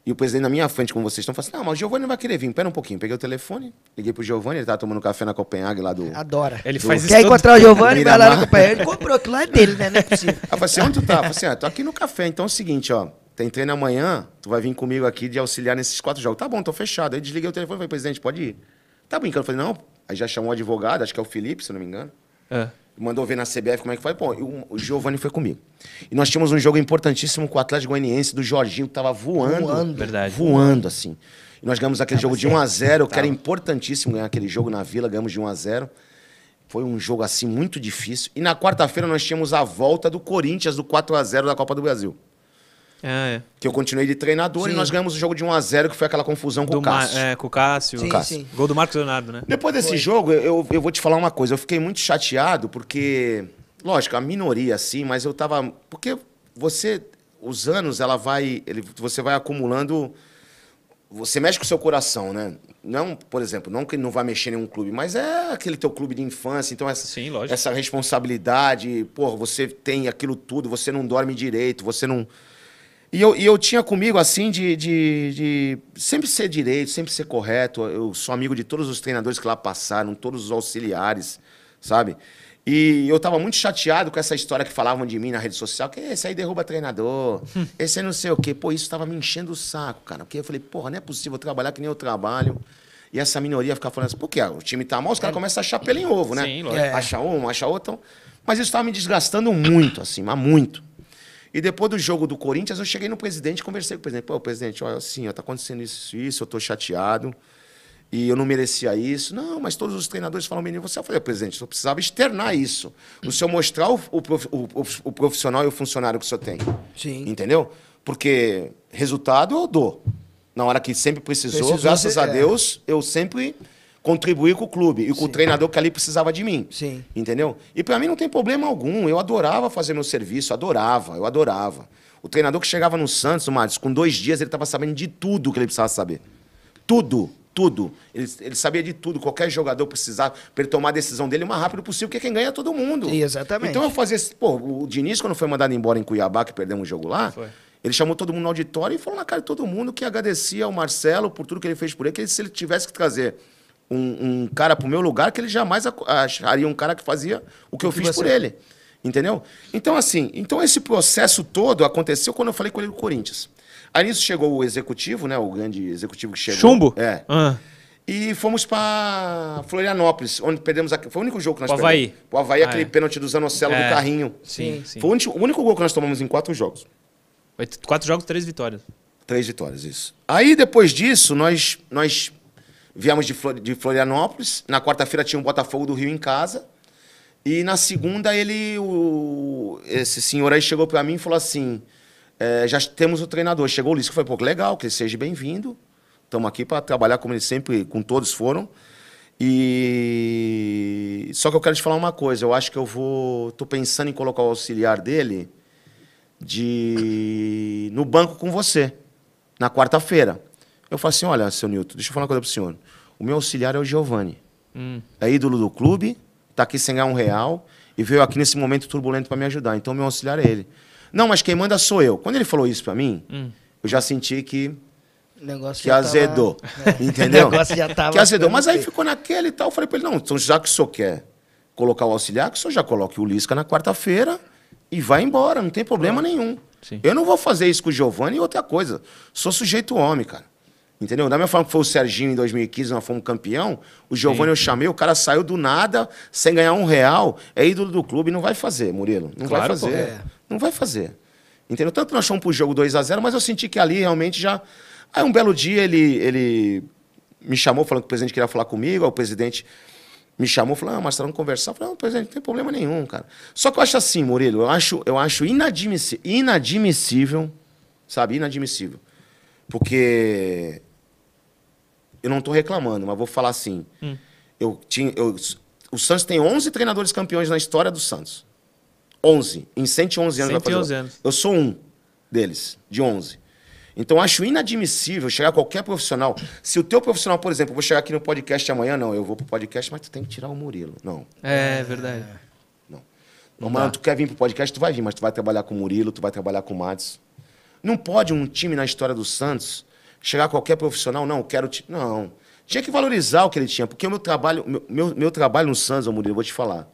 E o presidente na minha frente, como vocês estão, falou assim: não, mas o Giovanni não vai querer vir. Pera um pouquinho. Peguei o telefone, liguei pro Giovanni, ele tava tomando café na Copenhague lá do. Adora. Ele do... faz isso. Quer encontrar o Giovanni, vai lá na Copenhague. Ele comprou, aquilo lá é dele, né? Não é possível. eu (laughs) ah, falei assim: onde tu tá? Eu falei assim: ah, tô aqui no café. Então é o seguinte, ó. Tem treino amanhã, tu vai vir comigo aqui de auxiliar nesses quatro jogos. Tá bom, tô fechado. Aí desliguei o telefone e falei: presidente, pode ir. Tá brincando? Então. Eu falei: não. Aí já chamou o advogado, acho que é o Felipe, se não me engano. É mandou ver na CBF como é que foi. Bom, eu, o Giovani foi comigo. E nós tínhamos um jogo importantíssimo com o Atlético Goianiense do Jorginho, que tava voando. Voando, Verdade. voando assim. E nós ganhamos aquele tava jogo certo. de 1 a 0 que era importantíssimo ganhar aquele jogo na Vila, ganhamos de 1 a 0 Foi um jogo assim muito difícil. E na quarta-feira nós tínhamos a volta do Corinthians do 4 a 0 da Copa do Brasil. É, é, Que eu continuei de treinador sim. e nós ganhamos o jogo de 1x0, que foi aquela confusão do com o Cássio. É, com o Cássio. Sim, Cássio. Sim. Gol do Marcos Leonardo, né? Depois desse foi. jogo, eu, eu vou te falar uma coisa. Eu fiquei muito chateado porque, lógico, a minoria assim, mas eu tava. Porque você, os anos, ela vai. Ele, você vai acumulando. Você mexe com o seu coração, né? Não, por exemplo, não que não vai mexer em um clube, mas é aquele teu clube de infância, então essa, Sim, essa responsabilidade, pô, você tem aquilo tudo, você não dorme direito, você não e eu, e eu tinha comigo, assim, de, de, de, sempre ser direito, sempre ser correto. Eu sou amigo de todos os treinadores que lá passaram, todos os auxiliares, sabe? E eu tava muito chateado com essa história que falavam de mim na rede social, que esse aí derruba treinador, (laughs) esse aí não sei o quê. Pô, isso tava me enchendo o saco, cara. Porque eu falei, porra, não é possível trabalhar que nem eu trabalho. E essa minoria ficar falando assim, por quê? O time tá mal, os caras é. começam a achar pelo em ovo, né? Sim, É. Acha um, acha outro. Mas isso tava me desgastando muito, assim, mas muito. E depois do jogo do Corinthians, eu cheguei no presidente e conversei com o presidente. Pô, presidente, olha, assim, ó, tá acontecendo isso, isso, eu tô chateado. E eu não merecia isso. Não, mas todos os treinadores falam, menino, você. Eu falei, presidente, eu precisava externar isso. O senhor mostrar o, o, o, o profissional e o funcionário que o senhor tem. Sim. Entendeu? Porque resultado eu dou. Na hora que sempre precisou, Precisou graças ser- a é. Deus, eu sempre contribuir com o clube e com Sim. o treinador que ali precisava de mim. Sim. Entendeu? E para mim não tem problema algum. Eu adorava fazer meu serviço, adorava, eu adorava. O treinador que chegava no Santos, Matos, com dois dias, ele estava sabendo de tudo que ele precisava saber. Tudo, tudo. Ele, ele sabia de tudo, qualquer jogador precisava, para ele tomar a decisão dele o mais rápido possível, porque quem ganha é todo mundo. Exatamente. Então eu fazia. Pô, o Diniz, quando foi mandado embora em Cuiabá, que perdeu um jogo lá. Foi. Ele chamou todo mundo no auditório e falou na cara de todo mundo que agradecia ao Marcelo por tudo que ele fez por ele, que ele, se ele tivesse que trazer um, um cara pro meu lugar que ele jamais acharia um cara que fazia o que eu que fiz você... por é. ele. Entendeu? Então, assim, então esse processo todo aconteceu quando eu falei com ele do Corinthians. Aí nisso chegou o executivo, né? O grande executivo que chegou. Chumbo? É. Ah. E fomos para Florianópolis, onde perdemos. A... Foi o único jogo que nós o Havaí. perdemos. O Havaí, ah, aquele é. pênalti do Zanocelo é. do carrinho. Sim, sim. Foi o único, o único gol que nós tomamos em quatro jogos. Quatro jogos, três vitórias. Três vitórias, isso. Aí depois disso, nós, nós Viemos de, Flor de Florianópolis. Na quarta-feira tinha o Botafogo do Rio em casa. E na segunda ele, o, esse senhor aí chegou para mim e falou assim, é, já temos o treinador. Chegou o Lisca, foi pouco legal, que ele seja bem-vindo. Estamos aqui para trabalhar como ele sempre, com todos foram. E só que eu quero te falar uma coisa. Eu acho que eu vou, tô pensando em colocar o auxiliar dele de no banco com você na quarta-feira. Eu falo assim: olha, seu Nilton, deixa eu falar uma coisa pro senhor. O meu auxiliar é o Giovanni. Hum. É ídolo do clube, tá aqui sem ganhar um real e veio aqui nesse momento turbulento para me ajudar. Então, meu auxiliar é ele. Não, mas quem manda sou eu. Quando ele falou isso para mim, hum. eu já senti que negócio que azedou. Tava... (laughs) Entendeu? o negócio já tava que azedou. Mas aí ficou naquele e tal. Eu falei para ele: não, então já que o senhor quer colocar o auxiliar, que o senhor já coloque o Lisca na quarta-feira e vai embora, não tem problema nenhum. Sim. Eu não vou fazer isso com o Giovanni e outra coisa. Sou sujeito homem, cara. Entendeu? Da mesma forma que foi o Serginho em 2015, nós fomos campeão, o Giovanni eu chamei, o cara saiu do nada, sem ganhar um real, é ídolo do clube, não vai fazer, Murilo. Não claro, vai fazer. É. Não vai fazer. Entendeu? Tanto nós fomos pro jogo 2 a 0 mas eu senti que ali realmente já. Aí um belo dia ele, ele me chamou falando que o presidente queria falar comigo, aí o presidente me chamou falou: ah, tá, vamos conversar. Eu falei, não, presidente, não tem problema nenhum, cara. Só que eu acho assim, Murilo, eu acho, eu acho inadmissível, inadmissível, sabe, inadmissível. Porque eu não estou reclamando, mas vou falar assim. Hum. Eu tinha, eu, o Santos tem 11 treinadores campeões na história do Santos. 11. Em 111 anos 111 anos. Eu sou um deles, de 11. Então, acho inadmissível chegar qualquer profissional. Se o teu profissional, por exemplo, vou chegar aqui no podcast amanhã, não, eu vou pro podcast, mas tu tem que tirar o Murilo. Não. É, verdade. É. Não. não mano, tu quer vir pro podcast, tu vai vir, mas tu vai trabalhar com o Murilo, tu vai trabalhar com o Matos. Não pode um time na história do Santos chegar qualquer profissional, não, quero te. Não. Tinha que valorizar o que ele tinha, porque o meu trabalho, meu, meu, meu trabalho no Santos, Murilo, vou te falar,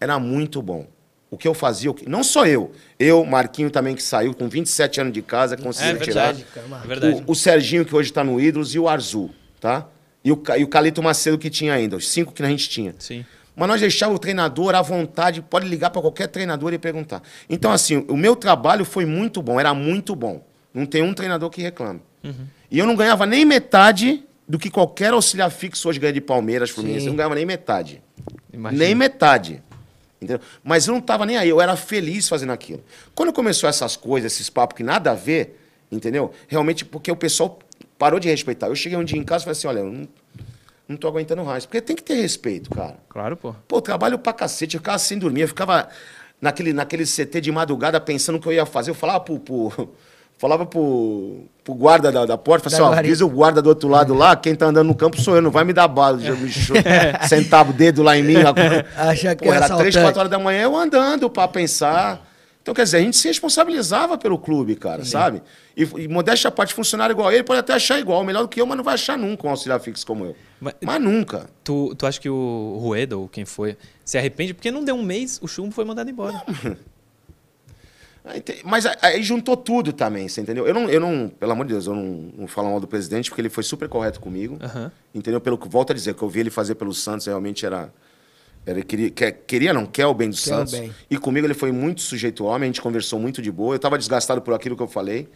era muito bom. O que eu fazia, que... não só eu, eu, Marquinho também que saiu com 27 anos de casa, é conseguiu é, tirar. Verdade, é verdade. O, o, Serginho que hoje está no Ídolos e o Arzu, tá? E o, e o Calito Macedo que tinha ainda, os cinco que a gente tinha. Sim. Mas nós deixávamos o treinador à vontade, pode ligar para qualquer treinador e perguntar. Então, assim, o meu trabalho foi muito bom, era muito bom. Não tem um treinador que reclame. Uhum. E eu não ganhava nem metade do que qualquer auxiliar fixo hoje ganha de Palmeiras, Fluminense. Sim. Eu não ganhava nem metade. Imagina. Nem metade. Entendeu? Mas eu não estava nem aí, eu era feliz fazendo aquilo. Quando começou essas coisas, esses papos que nada a ver, entendeu? Realmente porque o pessoal parou de respeitar. Eu cheguei um dia em casa e falei assim: olha, eu não, não tô aguentando mais. Porque tem que ter respeito, cara. Claro, pô. Pô, trabalho pra cacete, eu ficava sem dormir, eu ficava naquele, naquele CT de madrugada pensando o que eu ia fazer. Eu falava pro, pro, falava pro, pro guarda da, da porta, falava assim, ó, avisa o guarda do outro lado lá, quem tá andando no campo sou eu, não vai me dar bala. (laughs) Já me sentava o dedo lá em mim. (laughs) achava que Pô, é era três, quatro horas da manhã eu andando para pensar. Então, quer dizer, a gente se responsabilizava pelo clube, cara, Sim. sabe? E, e modéstia a parte, funcionário igual ele pode até achar igual, melhor do que eu, mas não vai achar nunca um auxiliar fixo como eu. Mas, mas nunca. Tu, tu acha que o Rueda, ou quem foi, se arrepende? Porque não deu um mês, o Chumbo foi mandado embora. Não. Mas aí juntou tudo também, você entendeu? Eu não, eu não pelo amor de Deus, eu não, não falo mal do presidente, porque ele foi super correto comigo. Uhum. Entendeu? Pelo que volto a dizer, que eu vi ele fazer pelo Santos realmente era. era queria, quer, queria, não, quer o bem do quer Santos. Bem. E comigo ele foi muito sujeito homem, a gente conversou muito de boa. Eu estava desgastado por aquilo que eu falei.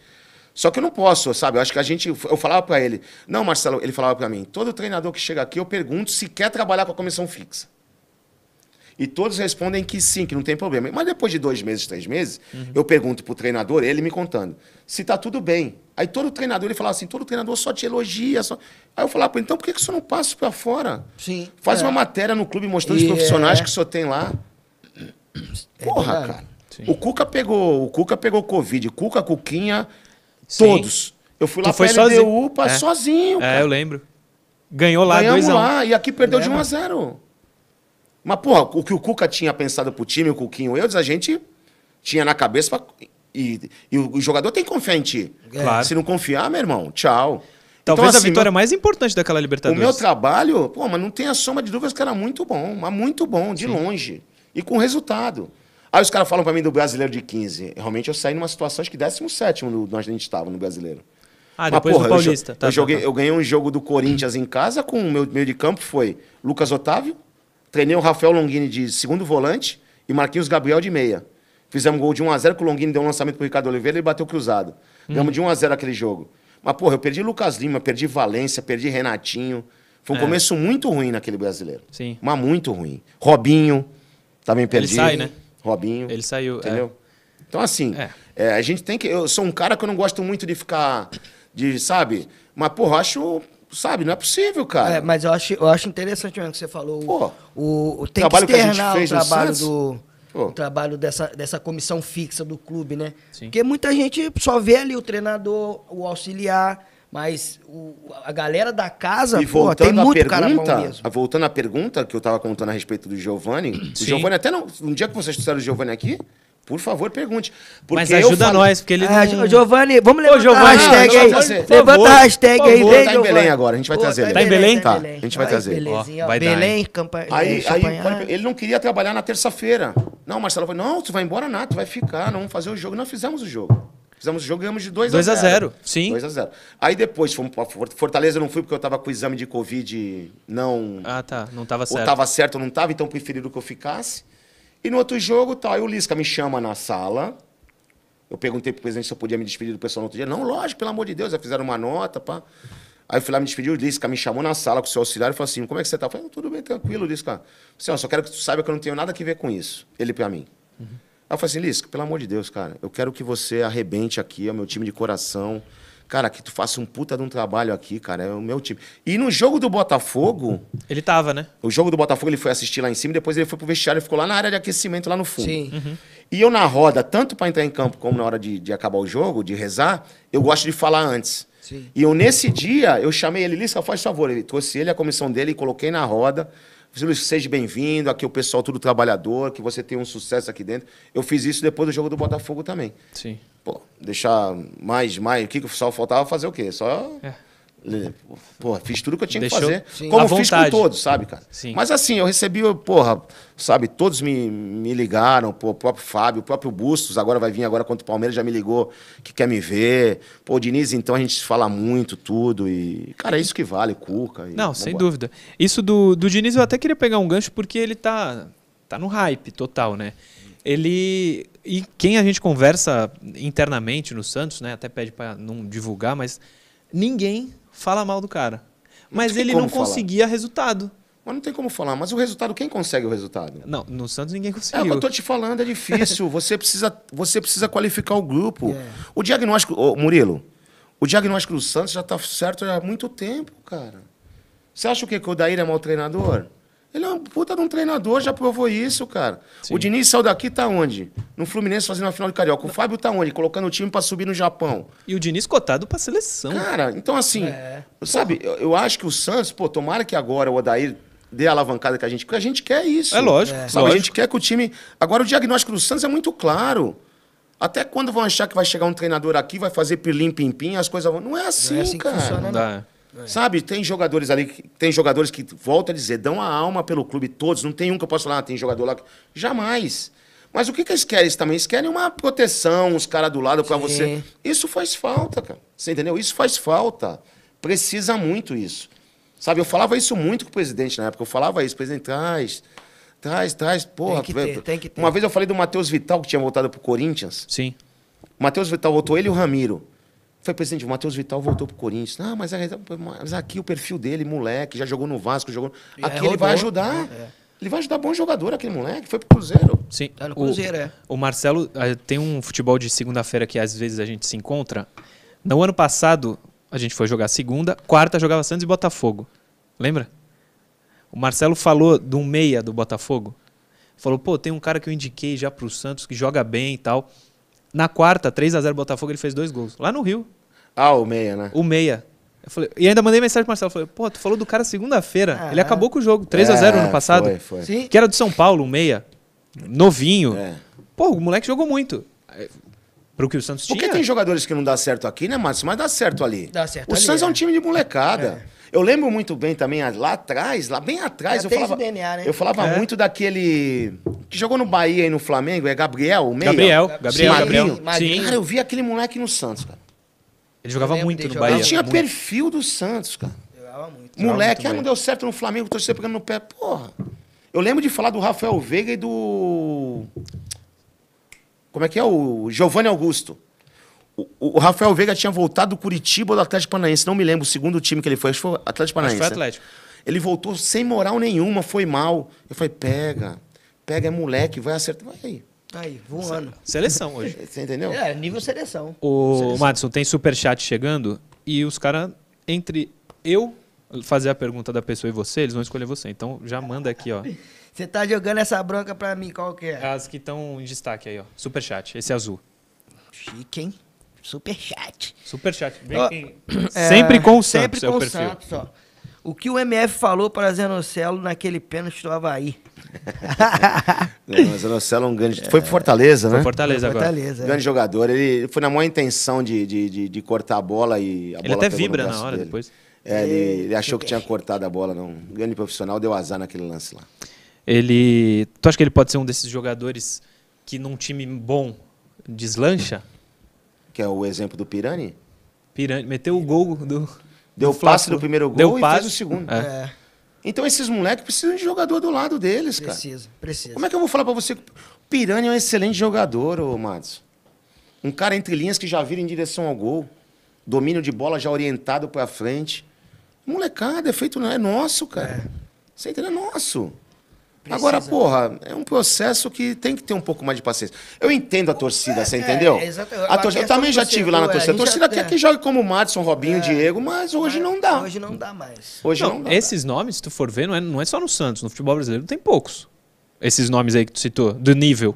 Só que eu não posso, sabe? Eu acho que a gente. Eu falava para ele, não, Marcelo, ele falava para mim, todo treinador que chega aqui, eu pergunto se quer trabalhar com a comissão fixa. E todos respondem que sim, que não tem problema. Mas depois de dois meses, três meses, uhum. eu pergunto pro treinador, ele me contando, se tá tudo bem. Aí todo treinador, ele fala assim, todo treinador só te elogia. Só... Aí eu falava, ah, então por que, que o não passa para fora? Sim. Faz é. uma matéria no clube mostrando e os profissionais é... que o senhor tem lá. É Porra, verdade. cara. Sim. O Cuca pegou, o Cuca pegou Covid, Cuca, Cuquinha, sim. todos. Eu fui lá tu pra LDU sozinho. pra é. sozinho, é, cara. É, eu lembro. Ganhou lá, Ganhamos dois lá, um. e aqui perdeu de 1 a 0 mas, porra, o que o Cuca tinha pensado pro time, o Cuquinho Eudes, a gente tinha na cabeça pra... e, e, o jogador tem que confiar em ti. É. Claro. Se não confiar, meu irmão, tchau. Talvez então, assim, a vitória meu... mais importante daquela Libertadores. O meu trabalho, pô, mas não tem a soma de dúvidas que era muito bom, mas muito bom, de Sim. longe. E com resultado. Aí os caras falam para mim do brasileiro de 15. Realmente eu saí numa situação, acho que 17 no, onde a gente estava no brasileiro. Ah, depois mas, porra, do Paulista. Eu, tá, eu, tá, joguei, tá. eu ganhei um jogo do Corinthians em casa com o meu meio de campo, foi Lucas Otávio, Treinei o Rafael Longini de segundo volante e Marquinhos Gabriel de meia. Fizemos gol de 1x0, que o Longini deu um lançamento pro Ricardo Oliveira e ele bateu cruzado. Ganhamos hum. de 1x0 aquele jogo. Mas, porra, eu perdi Lucas Lima, perdi Valência, perdi Renatinho. Foi um é. começo muito ruim naquele brasileiro. Sim. Mas muito ruim. Robinho, também perdi. Ele sai, né? Robinho. Ele saiu. É. Entendeu? É. Então, assim, é. é. a gente tem que. Eu sou um cara que eu não gosto muito de ficar. De, sabe? Mas, porra, acho Sabe, não é possível, cara. É, mas eu acho, eu acho interessante mesmo que você falou. Pô, o, o, tem trabalho que externar que a gente fez o trabalho do. Pô. O trabalho dessa, dessa comissão fixa do clube, né? Sim. Porque muita gente só vê ali o treinador, o auxiliar, mas o, a galera da casa, e pô, tem muito pergunta, cara mesmo. Voltando à pergunta que eu estava contando a respeito do Giovanni, o Giovanni até não, um dia que vocês trouxeram o Giovanni aqui, por favor, pergunte. Mas ajuda falo... nós, porque ele ah, não... Giovanni, vamos levantar Ô, Giovani, a hashtag aí. Fazer. Levanta a hashtag favor, aí, vem, Tá em Belém agora, a gente vai Pô, trazer tá ele. Tá em Belém? Tá, tá a gente vai trazer. Belezinha, ó, vai Belém, campanha, aí, aí ele não queria trabalhar na terça-feira. Não, Marcelo falou, não, tu vai embora nada, tu vai ficar, não vamos fazer o jogo. Não fizemos o jogo. Fizemos o jogo ganhamos de 2 a 0. 2 a 0, sim. 2 a 0. Aí depois fomos pra Fortaleza, eu não fui porque eu tava com o exame de Covid não... Ah, tá, não tava certo. Ou tava certo ou não tava, então preferiram que eu ficasse. E no outro jogo, tal. Tá, aí o Lisca me chama na sala. Eu perguntei pro presidente se eu podia me despedir do pessoal no outro dia. Não, lógico, pelo amor de Deus. Aí fizeram uma nota, pá. Aí eu fui lá me despedir, o Lisca me chamou na sala com o seu auxiliar e falou assim: como é que você tá? Eu falei, tudo bem, tranquilo, Lisca. Assim, só quero que tu saiba que eu não tenho nada a ver com isso. Ele para mim. Uhum. Aí eu falei assim, Lisca, pelo amor de Deus, cara, eu quero que você arrebente aqui, é o meu time de coração. Cara, que tu faça um puta de um trabalho aqui, cara. É o meu time. E no jogo do Botafogo. Ele tava, né? O jogo do Botafogo ele foi assistir lá em cima, depois ele foi pro vestiário e ficou lá na área de aquecimento, lá no fundo. Sim. Uhum. E eu, na roda, tanto para entrar em campo como na hora de, de acabar o jogo, de rezar, eu gosto de falar antes. Sim. E eu, nesse dia, eu chamei ele, Lissa, faz favor. Ele trouxe ele, a comissão dele, e coloquei na roda. Falei, Luiz, seja bem-vindo, aqui o pessoal tudo trabalhador, que você tenha um sucesso aqui dentro. Eu fiz isso depois do jogo do Botafogo também. Sim pô, deixar mais, mais. O que, que só faltava fazer o quê? Só. É. Porra, fiz tudo que eu tinha Deixou, que fazer. Sim. Como fiz com todos, sabe, cara? Sim. Mas assim, eu recebi, porra, sabe, todos me, me ligaram, pô, o próprio Fábio, o próprio Bustos, agora vai vir agora contra o Palmeiras, já me ligou que quer me ver. Pô, o Diniz, então a gente fala muito, tudo. E, cara, é isso que vale, Cuca. E, Não, sem embora. dúvida. Isso do, do Diniz eu até queria pegar um gancho, porque ele tá, tá no hype total, né? ele e quem a gente conversa internamente no Santos, né, até pede para não divulgar, mas ninguém fala mal do cara. Mas, mas ele não falar. conseguia resultado. Mas não tem como falar. Mas o resultado, quem consegue o resultado? Não, no Santos ninguém conseguiu. É eu tô te falando, é difícil. você, precisa, você precisa qualificar o grupo. É. O diagnóstico, ô, Murilo, o diagnóstico do Santos já tá certo há muito tempo, cara. Você acha o quê? Que o Daíra é mau treinador? Ele é um puta de um treinador, já provou isso, cara. Sim. O Diniz saiu daqui, tá onde? No Fluminense fazendo a final de Carioca. O Fábio tá onde? Colocando o time para subir no Japão. E o Diniz cotado pra seleção. Cara, então assim, é. sabe, eu, eu, acho que o Santos, pô, tomara que agora o Odair dê a alavancada que a gente... Porque a gente quer isso. É lógico. É. Sabe, lógico. a gente quer que o time... Agora o diagnóstico do Santos é muito claro. Até quando vão achar que vai chegar um treinador aqui, vai fazer pilim-pim-pim, as coisas vão... Não é assim, Não é assim cara. Que funciona, Não dá. É. É. Sabe, tem jogadores ali, tem jogadores que, volta a dizer, dão a alma pelo clube todos. Não tem um que eu posso falar, ah, tem jogador lá. Jamais. Mas o que, que eles querem eles também? Eles querem uma proteção, os caras do lado para você. Isso faz falta, cara. Você entendeu? Isso faz falta. Precisa muito isso. Sabe, eu falava isso muito com o presidente na época. Eu falava isso, presidente, traz, traz, traz. Porra, tem que ter, tem que ter. Uma vez eu falei do Matheus Vital, que tinha voltado pro Corinthians. Sim. Matheus Vital voltou ele e o Ramiro. Foi presidente, o Matheus Vital voltou pro Corinthians. Ah, mas, é, mas, é aqui o perfil dele, moleque, já jogou no Vasco, jogou. É, aqui ele vai ajudar. É. Ele vai ajudar bom jogador, aquele moleque. Foi pro Cruzeiro. Sim. Tá no Cruzeiro, o, é. O Marcelo eh, tem um futebol de segunda-feira que às vezes a gente se encontra. No ano passado, a gente foi jogar segunda, quarta jogava Santos e Botafogo. Lembra? O Marcelo falou de um meia do Botafogo. Falou, pô, tem um cara que eu indiquei já pro Santos que joga bem e tal. Na quarta, 3 a 0 Botafogo, ele fez dois gols. Lá no Rio, ah, o meia, né? O meia. Eu falei, e ainda mandei mensagem pro Marcelo. Falei, pô, tu falou do cara segunda-feira. Ah, ele acabou com o jogo, 3 é, a 0 ano passado. Foi, foi. Sim. Que era do São Paulo, o meia. Novinho. É. Pô, o moleque jogou muito. Pro que o Santos Porque tinha. Porque tem jogadores que não dá certo aqui, né, Márcio? Mas dá certo ali. Dá certo o ali, Santos é. é um time de molecada. É. Eu lembro muito bem também, ah, lá atrás, lá bem atrás, é, eu, falava, DNA, né? eu falava é. muito daquele. que jogou no Bahia e no Flamengo, é Gabriel, o meio. Gabriel, Gabriel, Gabriel. Sim. Cara, eu vi aquele moleque no Santos, cara. Ele jogava muito no Bahia. Ele tinha muito. perfil do Santos, cara. Jogava muito. Moleque, muito ah, não deu certo no Flamengo, sempre pegando no pé. Porra. Eu lembro de falar do Rafael Veiga e do. Como é que é? O Giovanni Augusto. O, o, Rafael Veiga tinha voltado do Curitiba ou do Atlético Paranaense, não me lembro o segundo time que ele foi, acho que foi Atlético Paranaense. Acho né? foi Atlético. Né? Ele voltou sem moral nenhuma, foi mal. Eu falei, pega, pega, é moleque, vai acertar. Vai aí. Tá aí, voando. Seleção hoje. (laughs) Você entendeu? É, nível seleção. O seleção. Madison, tem superchat chegando e os caras, entre eu fazer a pergunta da pessoa e você, eles vão escolher você. Então já manda aqui, ó. (laughs) Você tá jogando essa bronca pra mim, qual que é? As que estão em destaque aí, ó. Superchat, esse é azul. Chique, hein? Superchat. Superchat. Bem, ó, (clears throat) é, sempre com o Santos, sempre é com é o perfil. Santos, ó. O que o MF falou para Zenocelo naquele pênalti do Havaí? não, (laughs) é, mas o Anocelo é um grande. Foi pro Fortaleza, né? Foi Fortaleza agora. Fortaleza, é. Grande jogador. Ele foi na maior intenção de, de, de, de cortar a bola e a Ele bola até vibra na hora dele. depois. É, ele, ele achou que tinha cortado a bola, não. Um grande profissional deu azar naquele lance lá. Ele. Tu acha que ele pode ser um desses jogadores que num time bom deslancha? Que é o exemplo do Pirani? Pirani. Meteu o gol do. Deu o passe do primeiro gol Deu e passe. fez o segundo. É. é. Então esses moleques precisam de jogador do lado deles, precisa, cara. Precisa, precisa. Como é que eu vou falar para você? Piranha é um excelente jogador, ô Matos. Um cara entre linhas que já vira em direção ao gol. Domínio de bola já orientado para frente. Molecada, é feito, não é nosso, cara. É. Você entendeu? É nosso. Precisa. Agora, porra, é um processo que tem que ter um pouco mais de paciência. Eu entendo a torcida, é, você é, entendeu? É, exatamente. A torcida, eu também já tive lá na torcida. É, a, torcida já, quer é. que jogue como o Madison, Robinho, é. Diego, mas hoje é, não dá. Hoje não dá mais. Hoje não, não dá. Esses nomes, se tu for ver, não é, não é só no Santos. No futebol brasileiro tem poucos. Esses nomes aí que tu citou, do nível.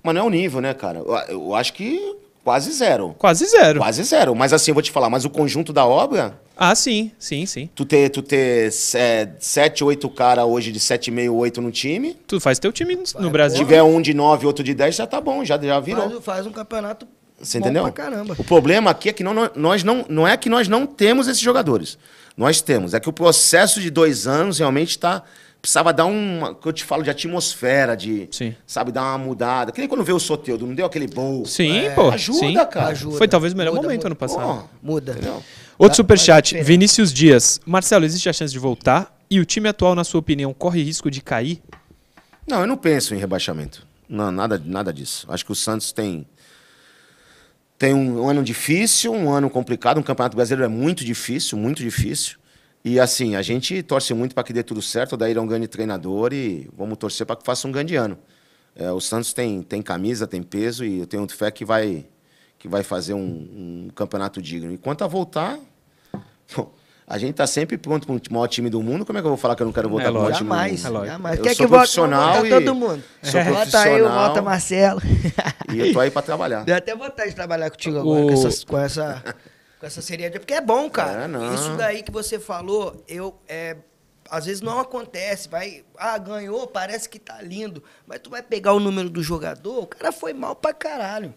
Mas não é o nível, né, cara? Eu, eu acho que Quase zero. Quase zero. Quase zero. Mas assim, eu vou te falar, mas o conjunto da obra. Ah, sim, sim, sim. Tu ter, tu ter é, 7, 8 cara hoje de meio oito no time. Tu faz teu time no, Brasil. Se tiver um de 9, outro de 10, já tá bom, já, já virou. Faz, faz um campeonato. Você entendeu? Pra caramba. O problema aqui é que não, nós não, não é que nós não temos esses jogadores. Nós temos. É que o processo de dois anos realmente está precisava dar uma, que eu te falo, de atmosfera, de, Sim. sabe, dar uma mudada. Que nem quando veio o Soteudo, não deu aquele bom. Sim, é, pô. Ajuda, Sim. cara. Ajuda. Foi talvez o melhor muda, momento muda, ano passado. muda. Entendeu? Outro superchat, Vinícius Dias. Marcelo, existe a chance de voltar? E o time atual, na sua opinião, corre risco de cair? Não, eu não penso em rebaixamento. Não, nada, nada disso. Acho que o Santos tem tem um ano difícil, um ano complicado. Um campeonato brasileiro é muito difícil, muito difícil. E assim, a gente torce muito para que dê tudo certo, o Daí é um grande treinador e vamos torcer para que faça um grande ano. É, o Santos tem, tem camisa, tem peso e eu tenho fé que vai, que vai fazer um, um campeonato digno. E quanto a voltar, bom, a gente está sempre pronto para o maior time do mundo. Como é que eu vou falar que eu não quero voltar é para o maior time jamais, do é mundo? É jamais. Eu Quer sou que profissional vote, e... todo mundo. Sou (laughs) profissional. Vota eu, vota Marcelo. e eu estou aí para trabalhar. Deu até vontade de trabalhar contigo agora, o... com, essa, com essa com essa seriedade. Porque é bom, cara. É, Isso daí que você falou, eu. É, às vezes não acontece, vai, ah, ganhou, parece que tá lindo, mas tu vai pegar o número do jogador, o cara foi mal pra caralho.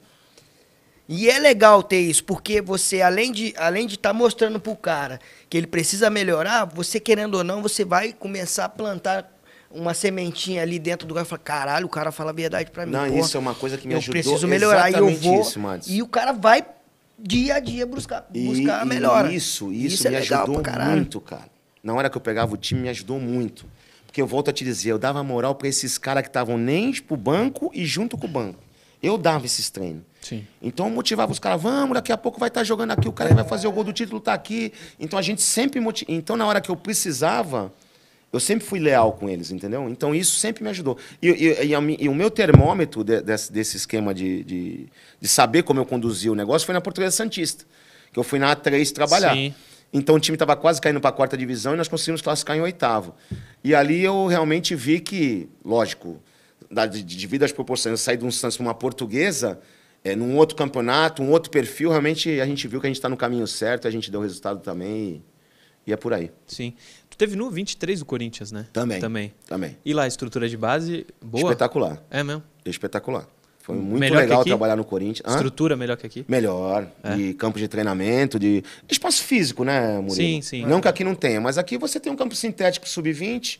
E é legal ter isso, porque você, além de além de estar tá mostrando pro cara que ele precisa melhorar, você querendo ou não, você vai começar a plantar uma sementinha ali dentro do cara, falar: caralho, o cara fala a verdade pra mim. Não, isso é uma coisa que me eu ajudou. Eu preciso melhorar e eu vou. Isso, e o cara vai dia a dia buscar, buscar a melhora. Isso, isso, isso é me é ajudou muito, cara. Na hora que eu pegava o time, me ajudou muito. Porque eu volto a te dizer, eu dava moral para esses caras que estavam nem pro banco e junto com o banco. Eu dava esses treinos. Sim. Então eu motivava os caras, vamos, daqui a pouco vai estar tá jogando aqui, o cara vai fazer o gol do título, tá aqui. Então a gente sempre motivava. Então na hora que eu precisava, eu sempre fui leal com eles, entendeu? Então isso sempre me ajudou. E, e, e, e o meu termômetro de, desse, desse, esquema de, de, de, saber como eu conduzi o negócio foi na Portuguesa Santista, que eu fui na A3 trabalhar. Sim. Então o time estava quase caindo para a quarta divisão e nós conseguimos classificar em oitavo. E ali eu realmente vi que, lógico, devido às proporções, eu saí de um Santos para uma portuguesa, é, num outro campeonato, um outro perfil, realmente a gente viu que a gente está no caminho certo, a gente deu resultado também e é por aí. Sim. Teve no 23 do Corinthians, né? Também. Também. Também. E lá, a estrutura de base, boa? Espetacular. É mesmo? Espetacular. Foi muito melhor legal trabalhar no Corinthians. Hã? Estrutura melhor que aqui? Melhor. É. De campo de treinamento, de espaço físico, né, Murilo? Sim, sim. Não é. que aqui não tenha, mas aqui você tem um campo sintético sub-20.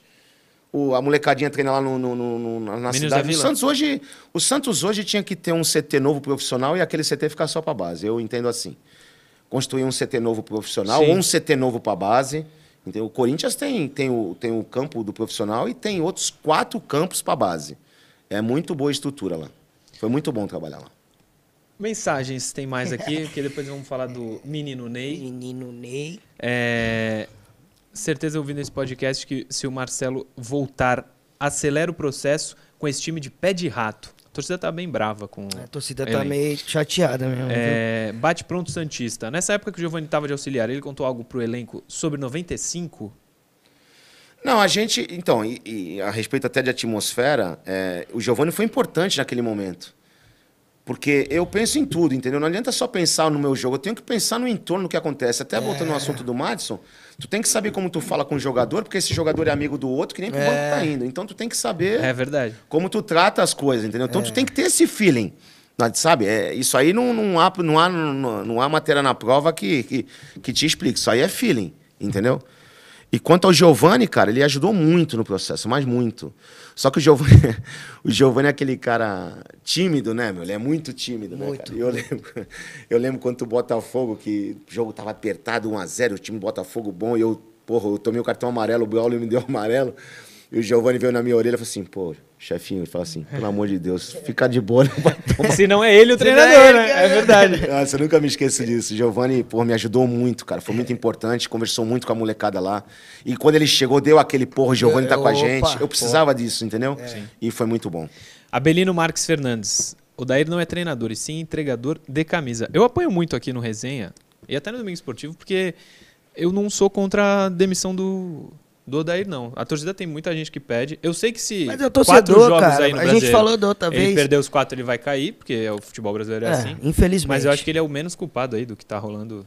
O, a molecadinha treina lá no, no, no, na cidade. O Santos, hoje, o Santos hoje tinha que ter um CT novo profissional e aquele CT ficar só para base. Eu entendo assim. Construir um CT novo profissional sim. ou um CT novo para base. Então, o Corinthians tem, tem, o, tem o campo do profissional e tem outros quatro campos para base. É muito boa estrutura lá. Foi muito bom trabalhar lá. Mensagens tem mais aqui, porque depois vamos falar do Menino Ney. Menino Ney. É, certeza ouvindo esse podcast que se o Marcelo voltar, acelera o processo com esse time de pé de rato. A torcida tá bem brava com. A torcida ele. tá meio chateada mesmo. É, bate pronto Santista. Nessa época que o Giovanni estava de auxiliar, ele contou algo pro elenco sobre 95? Não, a gente. Então, e, e a respeito até de atmosfera, é, o Giovanni foi importante naquele momento. Porque eu penso em tudo, entendeu? Não adianta só pensar no meu jogo, eu tenho que pensar no entorno que acontece. Até voltando ao é. assunto do Madison, tu tem que saber como tu fala com o jogador, porque esse jogador é amigo do outro, que nem pro é. banco tá é. indo. Então tu tem que saber é verdade. como tu trata as coisas, entendeu? Então é. tu tem que ter esse feeling. Né? Sabe, é, isso aí não, não, há, não, há, não, não há matéria na prova que, que, que te explique. Isso aí é feeling, entendeu? E quanto ao Giovanni, cara, ele ajudou muito no processo, mas muito. Só que o Giovanni, (laughs) o Giovanni é aquele cara tímido, né, meu? Ele é muito tímido, né, cara? eu lembro, eu lembro quando o Botafogo, que o jogo tava apertado, 1 a 0 o time Botafogo bom, e eu, porra, eu tomei o cartão amarelo, o Braulio me deu amarelo. E o Giovanni veio na minha orelha e falou assim, pô, chefinho, ele fala assim, pelo amor de Deus, fica de boa, não né, vai tomar. Se não é ele o (laughs) treinador, é né? ele, né? É verdade. (laughs) Nossa, eu nunca me esqueço disso. Giovanni, pô, me ajudou muito, cara. Foi muito importante, conversou muito com a molecada lá. E quando ele chegou, deu aquele, porra, Giovanni tá com a gente. Eu precisava disso, entendeu? É. E foi muito bom. Abelino Marques Fernandes. O Daír não é treinador, e sim entregador de camisa. Eu apoio muito aqui no Resenha, e até no Domingo Esportivo, porque eu não sou contra a demissão do, do Odair, não. A torcida tem muita gente que pede. Eu sei que se Mas é eu quatro jogos cara. aí no a gente falou da outra vez. ele perder os quatro, ele vai cair, porque é o futebol brasileiro é, é assim. Infelizmente. Mas eu acho que ele é o menos culpado aí do que tá rolando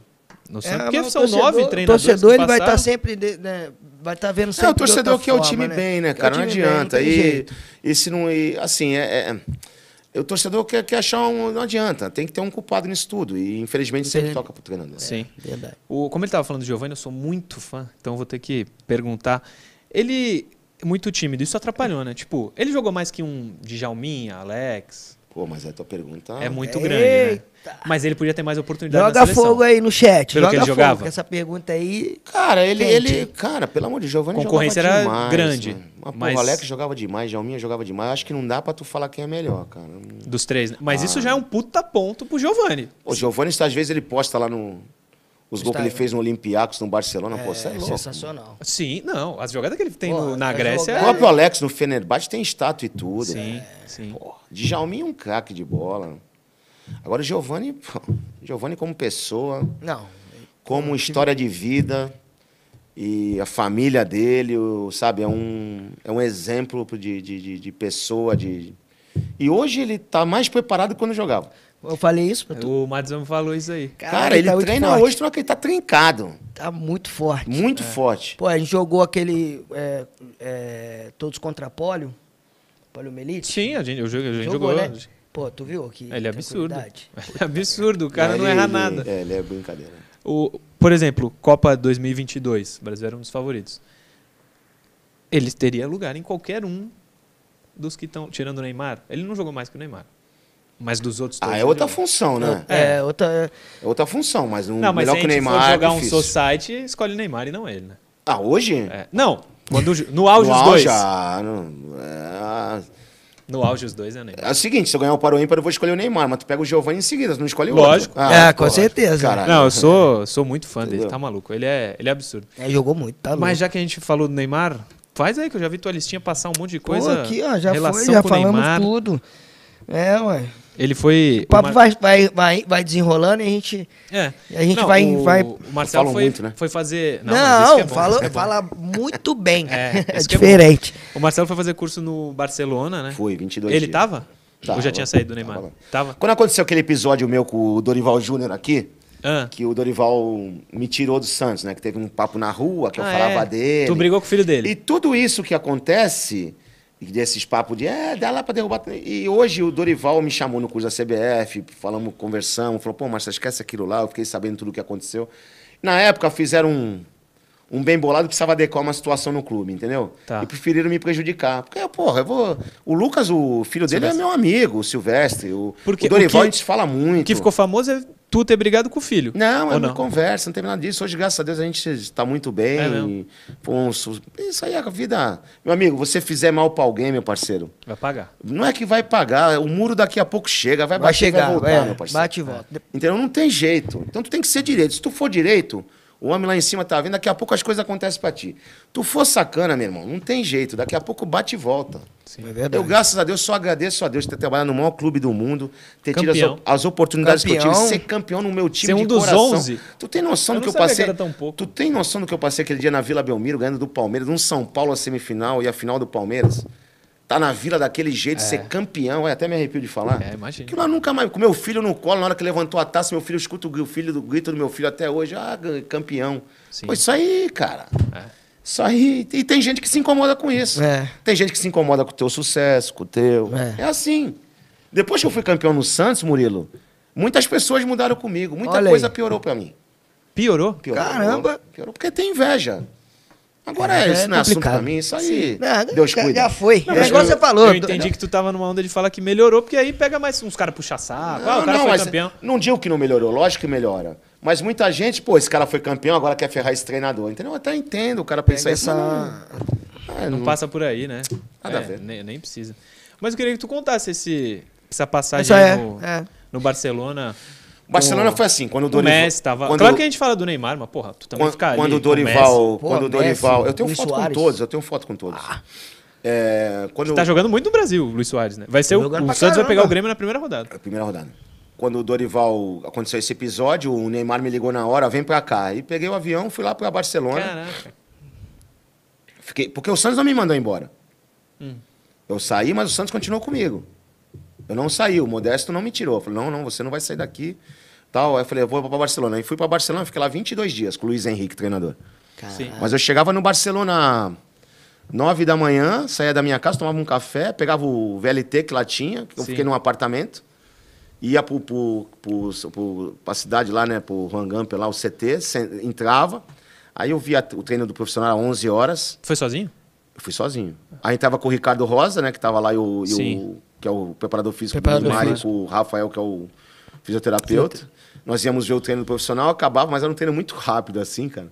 no é, Santos. porque são torcedor, nove treinadores. O torcedor ele vai estar tá sempre. Né, vai estar tá vendo sempre. É, o torcedor que é o time né? bem, né, cara? É não adianta. Bem, e, e se não. E, assim, é... é o torcedor quer, quer achar um. Não adianta, tem que ter um culpado nisso tudo. E infelizmente sempre toca pro treinador. Sim, é, verdade. O, como ele estava falando do Giovanni, eu sou muito fã, então vou ter que perguntar. Ele é muito tímido, isso atrapalhou, né? Tipo, ele jogou mais que um Djalminha, Alex. Pô, mas é, a tua pergunta. É muito Eita. grande, né? Mas ele podia ter mais oportunidade. Joga fogo aí no chat. Pelo Joga que ele fogo, jogava. essa pergunta aí. Cara, ele. ele cara, pelo amor de Deus, Giovanni concorrência era demais, grande. Mano. Né? Mas, mas... o Alex jogava demais, Jalminha jogava demais. Acho que não dá pra tu falar quem é melhor, cara. Dos três, né? Mas ah. isso já é um puta ponto pro Giovanni. O Giovanni, às vezes, ele posta lá no, os gols que ele fez no Olympiacos, no Barcelona, é, pô, você é louco. Sensacional. Sim, não. As jogadas que ele tem pô, no, na tá Grécia. O é- próprio Alex no Fenerbahçe tem estátua e tudo. Sim, né? sim. Pô, Djalmin é um craque de bola. Agora, Giovanni, pô, Giovanni como pessoa. Não. Como história de vida. E a família dele, sabe? É um, é um exemplo de, de, de, de pessoa, de. E hoje ele está mais preparado que quando jogava. Eu falei isso pra é, tu? O Madzão falou isso aí. Cara, cara ele, ele tá treina hoje, troca, ele tá trincado. Tá muito forte. Muito é. forte. Pô, a gente jogou aquele. É, é, todos contra pólio. Poliomielite? Sim, a gente, a gente jogou. jogou né? Pô, tu viu aqui? Ele é absurdo. (laughs) Ele é absurdo, o cara ele, não erra nada. É, ele é brincadeira. O, por exemplo, Copa 2022, o Brasil era um dos favoritos. Ele teria lugar em qualquer um dos que estão, tirando o Neymar. Ele não jogou mais que o Neymar. Mas dos outros Ah, é, é outra função, né? É, é, outra. É, é outra função, mas um não, mas melhor que o Neymar. Se é jogar é um society, escolhe o Neymar e não ele, né? Ah, hoje? É. Não, quando, no auge no os dois. Ah, no, é... no auge os dois é Neymar. É o seguinte, se eu ganhar o Paro Ímpar, eu vou escolher o Neymar, mas tu pega o Giovanni em seguida, não escolhe o Lógico. outro. Ah, é, com lógico. certeza. Caralho. Não, eu sou, sou muito fã Entendeu? dele, tá maluco. Ele é, ele é absurdo. É, jogou muito, tá louco. Mas já que a gente falou do Neymar, faz aí, que eu já vi tua listinha passar um monte de coisa. Pô, aqui, ó, já foi, já falamos Neymar. tudo. É, ué. Ele foi. O papo o Mar... vai, vai, vai, desenrolando e a gente. É. A gente não, vai, o, vai. O Marcelo foi, muito, né? foi fazer. Não, não é fala, é fala muito bem. (laughs) É, é, é diferente. o Marcelo foi fazer curso no Barcelona, né? Foi, 22 Ele dias. tava? Tava, Eu já tinha saído do Neymar? Tava. tava. Quando aconteceu aquele episódio meu com o Dorival Júnior aqui, ah. que o Dorival me tirou do Santos, né? Que teve um papo na rua, que ah, eu falava é? dele. Tu brigou com o filho dele. E tudo isso que acontece e desses papos de, é, dá lá para derrubar. E hoje o Dorival me chamou no curso da CBF, falamos, conversamos, falou, pô, mas esquece aquilo lá, eu fiquei sabendo tudo o que aconteceu. Na época fizeram um, um bem bolado, precisava adequar uma situação no clube, entendeu? Tá. E preferiram me prejudicar. Porque, porra, eu vou. O Lucas, o filho dele, é Silvestre. é meu amigo, o Silvestre. O, Porque, o Dorival, o que, a gente fala muito. O que ficou famoso é tu ter brigado com o filho. Não, é uma conversa, não tem nada disso. Hoje, graças a Deus, a gente está muito bem. É Isso aí é a vida. Meu amigo, você fizer mal para alguém, meu parceiro. Vai pagar. Não é que vai pagar. O muro daqui a pouco chega, vai, vai bater, chegar, vai voltar, é, meu parceiro. Bate e volta. Entendeu? Não tem jeito. Então tu tem que ser direito. Se tu for direito, o homem lá em cima tá vendo, daqui a pouco as coisas acontecem para ti. Tu for sacana, meu irmão, não tem jeito. Daqui a pouco bate e volta. Sim, é verdade. Eu, graças a Deus, só agradeço a Deus ter trabalhado no maior clube do mundo, ter campeão. tido as, as oportunidades campeão. que eu tive, ser campeão no meu time ser um de dos coração. 11. Tu tem noção eu do que eu passei? Que tão pouco. Tu tem noção do que eu passei aquele dia na Vila Belmiro, ganhando do Palmeiras, um São Paulo a semifinal e a final do Palmeiras? tá na vila daquele jeito, é. ser campeão, é, até me arrepio de falar. É, imagina. Que eu nunca mais. Com meu filho no colo, na hora que levantou a taça, meu filho escuta o filho do grito do meu filho até hoje, ah, campeão. Sim. Pô, isso aí, cara. É. Isso aí. E tem gente que se incomoda com isso. É. Tem gente que se incomoda com o teu sucesso, com o teu. É, é assim. Depois que eu fui campeão no Santos, Murilo, muitas pessoas mudaram comigo, muita Olha coisa aí. piorou para mim. Piorou? piorou? Caramba! Piorou porque tem inveja. Agora é, isso é não é assunto pra mim, isso aí. Não, Deus cuida. Já foi. Não, você é falou. Eu entendi não. que tu tava numa onda de falar que melhorou, porque aí pega mais uns caras puxa saco. Ah, não, ah, o cara não, foi campeão. Não digo que não melhorou, lógico que melhora. Mas muita gente, pô, esse cara foi campeão, agora quer ferrar esse treinador. Entendeu? Eu até entendo o cara pensar isso. Essa... É, não, passa por aí, né? Nada é, a ver. Nem, nem, precisa. Mas eu queria que tu contasse esse, essa passagem é, no, no Barcelona. O Barcelona foi assim, quando o Dorival. O Messi tava... quando... Claro que a gente fala do Neymar, mas porra, tu também quando, fica ali. Quando o Dorival. quando o Dorival. Messi, eu tenho Luiz foto Soares. com todos, eu tenho foto com todos. Ah. É, quando... Você tá jogando muito no Brasil, Luiz Soares, né? Vai ser tá o, Santos caramba. vai pegar o Grêmio na primeira rodada. Na primeira rodada. Quando o Dorival aconteceu esse episódio, o Neymar me ligou na hora, vem pra cá. E peguei o avião, fui lá pra Barcelona. Caraca. Fiquei... Porque o Santos não me mandou embora. Hum. Eu saí, mas o Santos continuou comigo. Eu não saí, o Modesto não me tirou. Eu falei, não, não, você não vai sair daqui. Tal. Aí eu falei, eu vou para Barcelona. E fui para Barcelona, fiquei lá 22 dias com o Luiz Henrique, treinador. Mas eu chegava no Barcelona 9 da manhã, saía da minha casa, tomava um café, pegava o VLT que lá tinha, que eu fiquei num apartamento, ia pro, pro, pro, pro, pra cidade lá, né, pro Rangamp, lá, o CT, entrava, aí eu via o treino do profissional às 11 horas. Foi sozinho? Eu fui sozinho. Aí tava com o Ricardo Rosa, né, que tava lá, e o, e o que é o preparador físico preparador do Mário, o Rafael, que é o fisioterapeuta. Nós íamos ver o treino do profissional, acabava, mas era um treino muito rápido, assim, cara.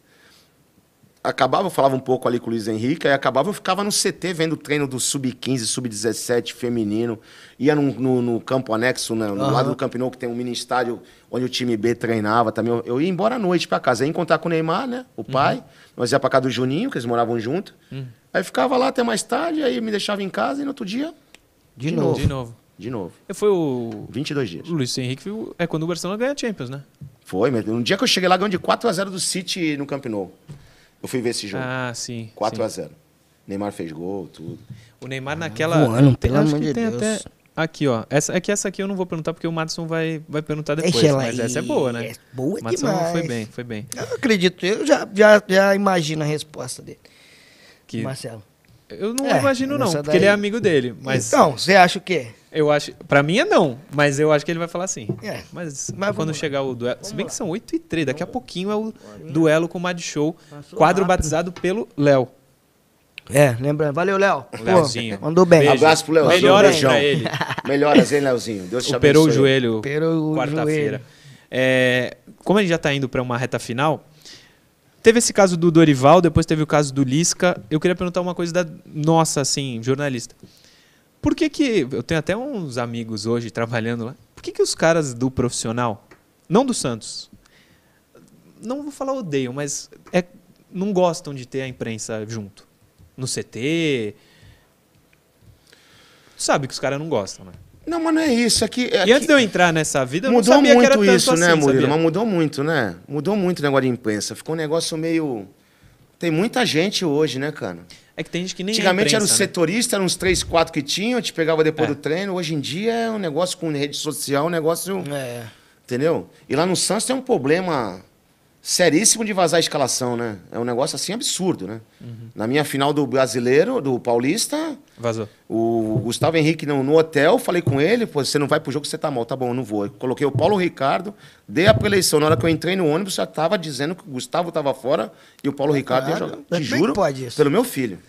Acabava, eu falava um pouco ali com o Luiz Henrique, aí acabava, eu ficava no CT vendo o treino do Sub-15, Sub-17, feminino. Ia no, no, no campo anexo, né, no uhum. lado do Campinou, que tem um mini estádio onde o time B treinava também. Eu, eu ia embora à noite para casa, ia encontrar com o Neymar, né, o uhum. pai. Uhum. Nós ia pra casa do Juninho, que eles moravam junto. Uhum. Aí ficava lá até mais tarde, aí me deixava em casa e no outro dia de, de novo. novo. De novo. De novo. Foi o. 22 dias. O Luiz Henrique é quando o Barcelona ganha a Champions, né? Foi, mas um dia que eu cheguei lá, ganhou de 4x0 do City no Camp Nou. Eu fui ver esse jogo. Ah, sim. 4x0. Neymar fez gol, tudo. O Neymar ah, naquela. ano pelo amor de Deus. Até... Aqui, ó. Essa, é que essa aqui eu não vou perguntar porque o Madison vai, vai perguntar depois. mas essa é boa, né? É boa Madison demais. foi bem, foi bem. Eu acredito, eu já, já, já imagino a resposta dele. Que... Marcelo. Eu não é, imagino, não, porque daí... ele é amigo dele. Mas... Então, você acha o quê? Eu acho. Pra mim é não, mas eu acho que ele vai falar assim. É. Mas, mas quando chegar lá. o duelo. Vamos se bem lá. que são 8 e 3, daqui a pouquinho é o duelo com o Mad Show, Passou quadro rápido. batizado pelo Léo. É, lembrando. Valeu, Léo. Léozinho. Mandou bem. Beijo. Abraço pro Léo. Melhoras pra ele. Melhoras, hein, Léozinho? Deus te abençoe. Operou o joelho quarta-feira. É, como a gente já tá indo pra uma reta final, Teve esse caso do Dorival, depois teve o caso do Lisca. Eu queria perguntar uma coisa da nossa, assim, jornalista. Por que que... Eu tenho até uns amigos hoje trabalhando lá. Por que que os caras do profissional, não do Santos, não vou falar odeio, mas é, não gostam de ter a imprensa junto? No CT... Sabe que os caras não gostam, né? Não, mas não é isso. É que, é e antes de eu entrar nessa vida, eu mudou muito isso, né, assim, Murilo? Sabia? Mas mudou muito, né? Mudou muito o negócio de imprensa. Ficou um negócio meio. Tem muita gente hoje, né, cara? É que tem gente que nem. Antigamente é imprensa, era o né? setorista, né? eram uns três, quatro que tinham, te pegava depois é. do treino. Hoje em dia é um negócio com rede social, um negócio. É. Entendeu? E lá no Santos tem um problema seríssimo de vazar a escalação, né? É um negócio assim absurdo, né? Uhum. Na minha final do brasileiro, do paulista. Vazou. O Gustavo Henrique no, no hotel, falei com ele, você não vai pro jogo, você tá mal, tá bom, eu não vou. Eu coloquei o Paulo Ricardo, dei a preleição. Na hora que eu entrei no ônibus, já tava dizendo que o Gustavo tava fora e o Paulo Ricardo claro. ia jogar. Te é juro, pode isso? pelo meu filho.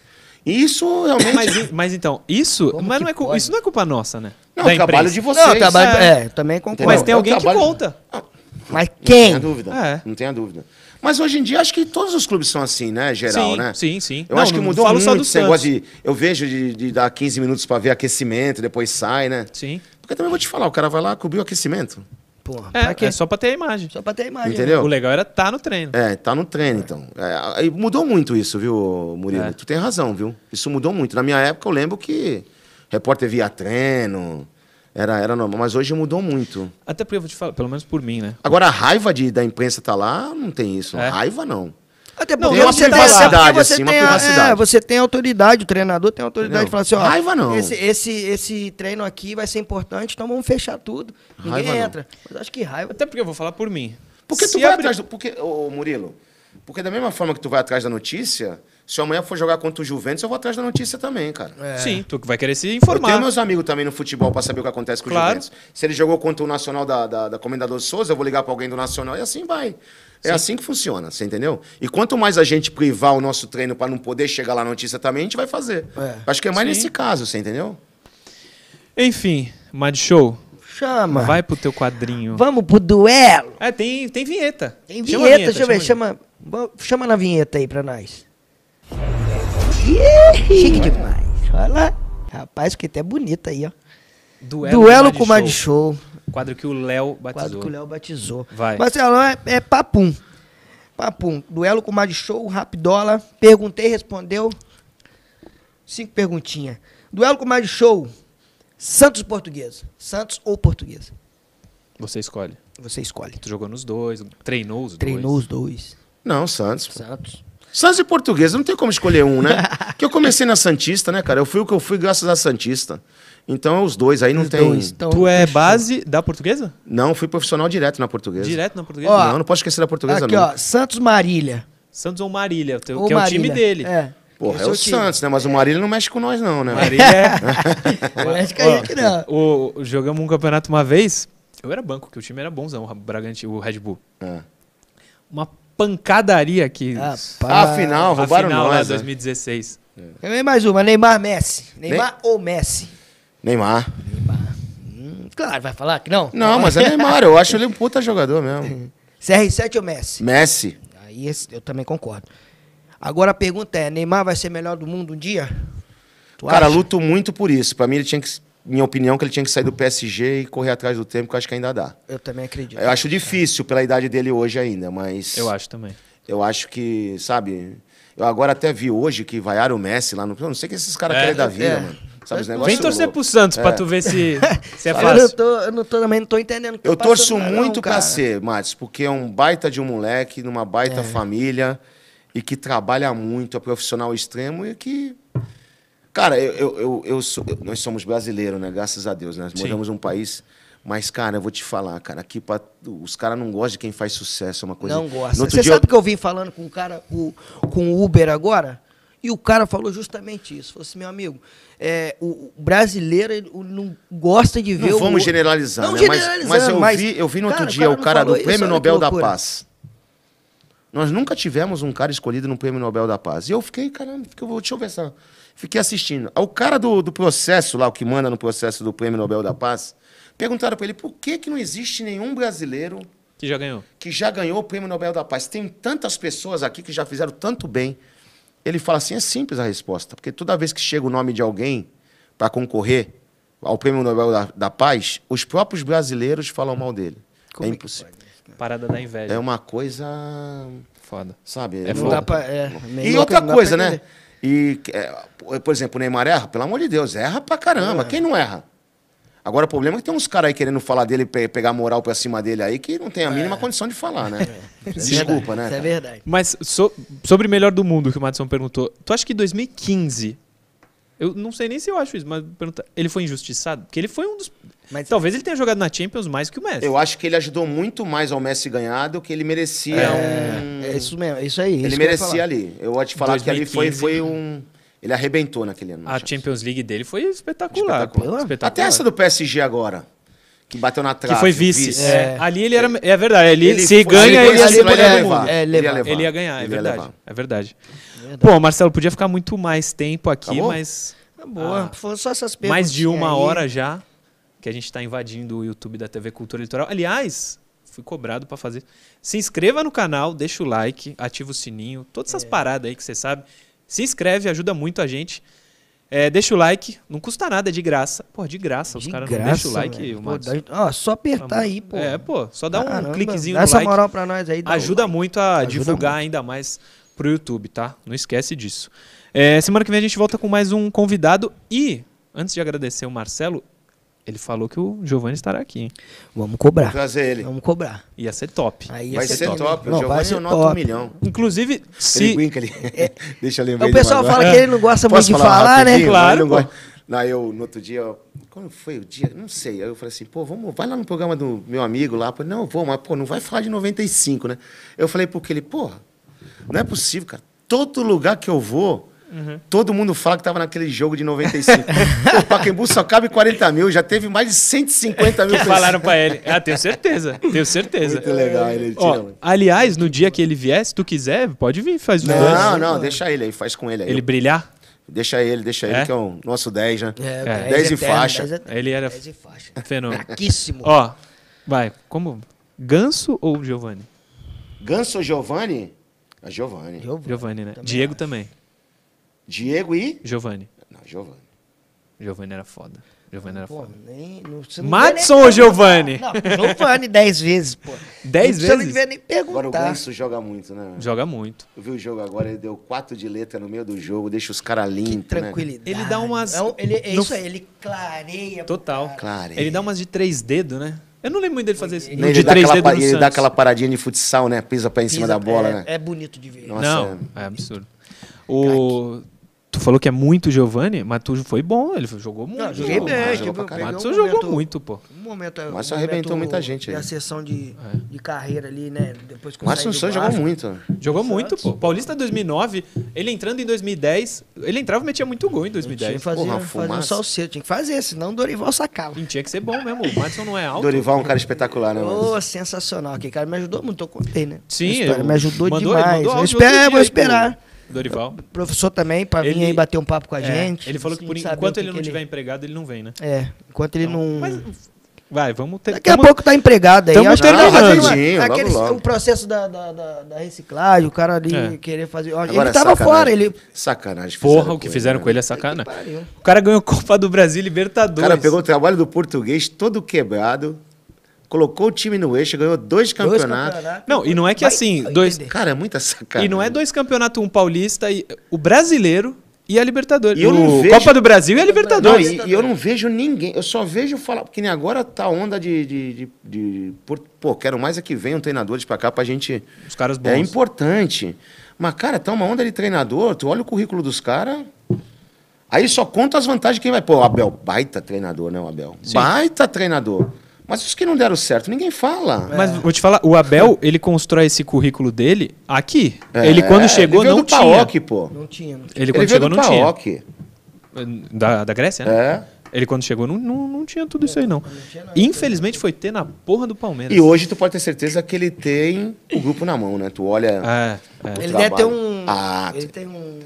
Isso realmente. Mas, mas então, isso, mas não é, isso não é culpa nossa, né? Não, da é trabalho imprensa. de vocês. Não, trabalho, é. é, também concordo. Mas tem é alguém que conta. Ah, mas quem? Não tenha dúvida. É. Não dúvida. Mas hoje em dia acho que todos os clubes são assim, né, geral, sim, né? Sim, sim. Eu não, acho que mudou muito esse negócio de. Eu vejo de, de dar 15 minutos para ver aquecimento, depois sai, né? Sim. Porque também vou te falar, o cara vai lá, cobriu o aquecimento. Porra, é, é, só pra ter a imagem. Só pra ter a imagem. Entendeu? Né? O legal era estar tá no treino. É, tá no treino, é. então. É, mudou muito isso, viu, Murilo? É. Tu tem razão, viu? Isso mudou muito. Na minha época, eu lembro que repórter via treino, era, era normal, mas hoje mudou muito. Até porque eu vou te falar, pelo menos por mim, né? Agora, a raiva de, da imprensa tá lá, não tem isso. É. Raiva não. Até porque não, você, privacidade, tá assim, uma privacidade. É, você tem autoridade, o treinador tem autoridade de falar assim, ó, raiva não. Esse, esse, esse treino aqui vai ser importante, então vamos fechar tudo. Ninguém raiva entra. Não. Mas acho que raiva. Até porque eu vou falar por mim. Porque Se tu vai abrir... atrás do. Porque, ô, Murilo, porque da mesma forma que tu vai atrás da notícia, se amanhã for jogar contra o Juventus, eu vou atrás da notícia também, cara. É. Sim, tu vai querer se informar. Eu tenho meus amigos também no futebol para saber o que acontece com claro. o Juventus. Se ele jogou contra o Nacional da, da, da Comendador Souza, eu vou ligar para alguém do Nacional e assim vai. É Sim. assim que funciona, você entendeu? E quanto mais a gente privar o nosso treino para não poder chegar lá na notícia também, a gente vai fazer. É. Acho que é mais Sim. nesse caso, você entendeu? Enfim, Mad Show. Chama. Vai pro teu quadrinho. Vamos pro duelo. É, tem, tem vinheta. Tem vinheta, vinheta deixa eu ver. Chama, chama na vinheta aí pra nós. Chique demais. Olha lá. Rapaz, que até bonito aí, ó. Duelo, Duelo com o Mad Show. Quadro que o Léo batizou. Quadro que o Léo batizou. Vai. Marcelo é, é papum. Papum. Duelo com o Mad Show, Rapidola. Perguntei, respondeu. Cinco perguntinhas. Duelo com o Mad Show. Santos Portuguesa. Santos ou Portuguesa? Você escolhe. Você escolhe. Tu jogou nos dois, treinou os treinou dois. Treinou os dois. Não, Santos. Santos. Santos e português, não tem como escolher um, né? Porque (laughs) eu comecei na Santista, né, cara? Eu fui o que eu fui graças à Santista. Então é os dois, aí não os tem. Dois, então... Tu é base da portuguesa? Não, fui profissional direto na portuguesa. Direto na portuguesa? Ó, não, não pode esquecer da portuguesa, aqui, não. Ó, Santos Marília. Santos ou Marília, que Marília. é o time dele. É. Porra, é, é o time. Santos, né? Mas é. o Marília não mexe com nós, não, né? Marília é. (laughs) mexe com a gente, não. O, o, jogamos um campeonato uma vez. Eu era banco, que o time era bonzão, o Bragantino, o Red Bull. É. Uma pancadaria que. Rapaz. Afinal, roubaram Afinal, nós. 2016. É. Né, né? mais uma, Neymar Messi. Neymar ou Messi? Neymar. Hum, claro, vai falar que não? Não, mas é (laughs) Neymar, eu acho ele um puta jogador mesmo. CR7 ou Messi? Messi. Aí eu também concordo. Agora a pergunta é: Neymar vai ser melhor do mundo um dia? Tu cara, acha? luto muito por isso. Pra mim ele tinha que minha opinião, que ele tinha que sair do PSG e correr atrás do tempo, que eu acho que ainda dá. Eu também acredito. Eu acho difícil pela idade dele hoje ainda, mas. Eu acho também. Eu acho que, sabe. Eu agora até vi hoje que vaiaram o Messi lá no. Não sei o que esses caras é, querem da vida, é. mano. Sabe, negócios. Vem torcer pro Santos é. pra tu ver se, (laughs) se é fácil. Eu, não tô, eu não tô, também não tô entendendo. eu tá torço muito não, pra ser, Matos, porque é um baita de um moleque, numa baita é. família, e que trabalha muito, é profissional extremo e que Cara, eu, eu, eu, eu sou, nós somos brasileiros, né? Graças a Deus, né? Nós moramos num país. Mas, cara, eu vou te falar, cara, aqui pra, os caras não gostam de quem faz sucesso, é uma coisa. Não gosta. Você sabe eu... que eu vim falando com o cara, o, com o Uber agora? E o cara falou justamente isso. Falou assim, meu amigo, é, o brasileiro não gosta de ver. Não vamos generalizar, não né? Mas, mas, eu, mas, vi, eu vi no outro cara, dia o cara, o cara do Prêmio Nobel da Paz. Nós nunca tivemos um cara escolhido no Prêmio Nobel da Paz. E eu fiquei, caramba, deixa eu ver essa Fiquei assistindo. O cara do, do processo lá, o que manda no processo do Prêmio Nobel da Paz, perguntaram para ele por que, que não existe nenhum brasileiro que já ganhou. Que já ganhou o Prêmio Nobel da Paz. Tem tantas pessoas aqui que já fizeram tanto bem. Ele fala assim: é simples a resposta, porque toda vez que chega o nome de alguém para concorrer ao Prêmio Nobel da, da, Paz, os próprios brasileiros falam mal dele. É Como é impossível. Parada da inveja. É uma coisa. Foda. Sabe? É não Pra, é, e outra coisa, né? E é, por exemplo, o Neymar erra? Pelo amor de Deus, erra pra caramba. É. Quem não erra? Agora, o problema é que tem uns caras aí querendo falar dele, pegar moral pra cima dele aí, que não tem a mínima é. condição de falar, né? (laughs) É. Desculpa, é né? Isso é verdade. Mas so, sobre melhor do mundo, que o Madison perguntou, tu acha que 2015. Eu não sei nem se eu acho isso, mas pergunta, ele foi injustiçado? Porque ele foi um dos. Mas, Talvez ele tenha jogado na Champions mais que o Messi. Eu acho que ele ajudou muito mais ao Messi ganhar do que ele merecia. É, um... é isso mesmo, isso aí. Ele isso merecia eu ali. Eu vou te falar 2015, que ali foi, foi um. Ele arrebentou naquele ano. Na a Champions. Champions League dele foi espetacular, espetacular. espetacular. Até essa do PSG agora. Que bateu na trave. Que foi vice. vice. É. é. Ali ele era. É verdade. ele se foi, ganha, ele, ele, ele, ele, ia levar, levar. É, ele, ia ele ia ganhar, é verdade. É verdade. verdade. Pô, Marcelo, podia ficar muito mais tempo aqui, Acabou? mas. Tá boa. Ah, só essas perguntas. Mais de uma aí. hora já que a gente está invadindo o YouTube da TV Cultura Litoral. Aliás, fui cobrado para fazer. Se inscreva no canal, deixa o like, ativa o sininho, todas essas é. paradas aí que você sabe. Se inscreve, ajuda muito a gente. É, deixa o like, não custa nada, é de graça. Pô, de graça, os caras não deixam o like. O ó, só apertar aí, pô. É, pô, só dá Caramba, um cliquezinho dá no essa like. moral pra nós aí. Ajuda muito a ajuda divulgar muito. ainda mais pro YouTube, tá? Não esquece disso. É, semana que vem a gente volta com mais um convidado e, antes de agradecer o Marcelo, ele falou que o Giovanni estará aqui. Vamos cobrar. Trazer ele. Vamos cobrar. Ia ser top. Aí ia vai ser, ser top. top. Não, o Giovanni eu noto um milhão. Inclusive, se... Ele brinca, ele... É. (laughs) Deixa eu lembrar O pessoal fala que ele não gosta Posso muito de falar, né? Claro. Não Não, eu, no outro dia, eu... quando foi o dia? Não sei. Aí eu falei assim, pô, vamos, vai lá no programa do meu amigo lá. Falei, não, vou, mas, pô, não vai falar de 95, né? Eu falei porque ele, porra, não é possível, cara. Todo lugar que eu vou Uhum. Todo mundo fala que estava naquele jogo de 95. (laughs) o Pacaembu só cabe 40 mil, já teve mais de 150 mil pessoas. Falaram para ele. Ah, tenho certeza, tenho certeza. Muito legal ele. Ó, aliás, no dia que ele vier, se tu quiser, pode vir, faz o Não, dois. não, não, deixa ele aí, faz com ele aí. Ele brilhar? Deixa ele, deixa ele, é? que é o nosso 10, né? É, 10, 10 e eterno, faixa. 10 ele era 10 e faixa. fenômeno. Fraquíssimo. Ó, vai, como? Ganso ou Giovanni? Ganso ou Giovanni? É A Giovanni. Giovanni, né? Também Diego acho. também. Diego e. Giovanni. Não, Giovanni. Giovanni era foda. Giovanni era pô, foda. Nem, não, não ou Giovanni? Não, Giovanni dez vezes, pô. Dez vezes? Você não nem perguntar. Agora o Ganso joga muito, né? Joga muito. Eu vi o jogo agora, ele deu quatro de letra no meio do jogo, deixa os caras limpos, né? tranquilidade. Né? Ele dá umas... Não, é ele, é isso aí, ele clareia. Total. Clareia. Ele dá umas de três dedos, né? Eu não lembro muito dele fazer isso. Ele, de dá, aquela, ele dá aquela paradinha de futsal, né? Pisa pra em Pisa, cima da bola, é, né? É bonito de ver. Nossa, não, é, é absurdo. O... Tu falou que é muito Giovanni, mas tu foi bom, ele jogou muito. Não, joguei bem, mas jogou, um jogou momento, muito, pô. Um momento, um arrebentou muita gente aí. Né? a sessão de, é. de carreira ali, né? Depois que Márcio Santos jogou muito. Jogou muito, pô. Paulista 2009, ele entrando em 2010, ele entrava e metia muito gol em 2010. Tinha que fazer, Porra, fazer um salseiro, tinha que fazer, senão o Dorival sacava. E tinha que ser bom mesmo, o Madison não é alto. Dorival é um cara espetacular, né? Ô, oh, sensacional, aquele cara me ajudou muito, eu contei, né? Sim. ele me ajudou mandou, demais. Espera eu vou esperar. Dorival. Professor também, para vir aí bater um papo com a é, gente. Ele falou que por enquanto ele que não ele... tiver empregado, ele não vem, né? É, enquanto ele então, não. Mas, vai, vamos ter. Daqui tamo... a pouco tá empregado aí. Estamos terminando. O processo da, da, da, da, reciclagem, o cara ali é. querer fazer. Agora, ele é tava fora, ele. Sacanagem. Porra, o que fizeram com ele, com ele é né? sacanagem. O cara ganhou Copa do Brasil Libertadores. O cara pegou o trabalho do português todo quebrado colocou o time no eixo, ganhou dois campeonatos. Dois campeonatos. Não, e não é que Vai, assim, dois. Cara, é muita sacanagem. E não é dois campeonatos, um paulista e o brasileiro e a Libertadores. E o vejo... Copa do Brasil e a Libertadores. Não, e, e, eu não vejo ninguém. Eu só vejo falar. Porque nem agora tá onda de. de, de, de pô, quero mais é que venham treinadores para cá pra gente. Os caras bons. É importante. Mas, cara, tá uma onda de treinador. Tu olha o currículo dos caras. Aí só conta as vantagens quem vai. Pô, Abel, baita treinador, né, Abel? Sim. Baita treinador. Mas os que não deram certo, ninguém fala. É. Mas vou te falar, o Abel, é. ele constrói esse currículo dele aqui. É, ele quando chegou ele não tinha. Paok, pô. Não tinha. Não tinha. Ele quando ele chegou não Paok. tinha. Da, da Grécia? É. Né? Ele quando chegou não, não, não tinha tudo isso aí não. Infelizmente foi ter na porra do Palmeiras. E hoje tu pode ter certeza que ele tem o grupo na mão, né? Tu olha. É, é. Ele deve ter um. Ah, ele tem um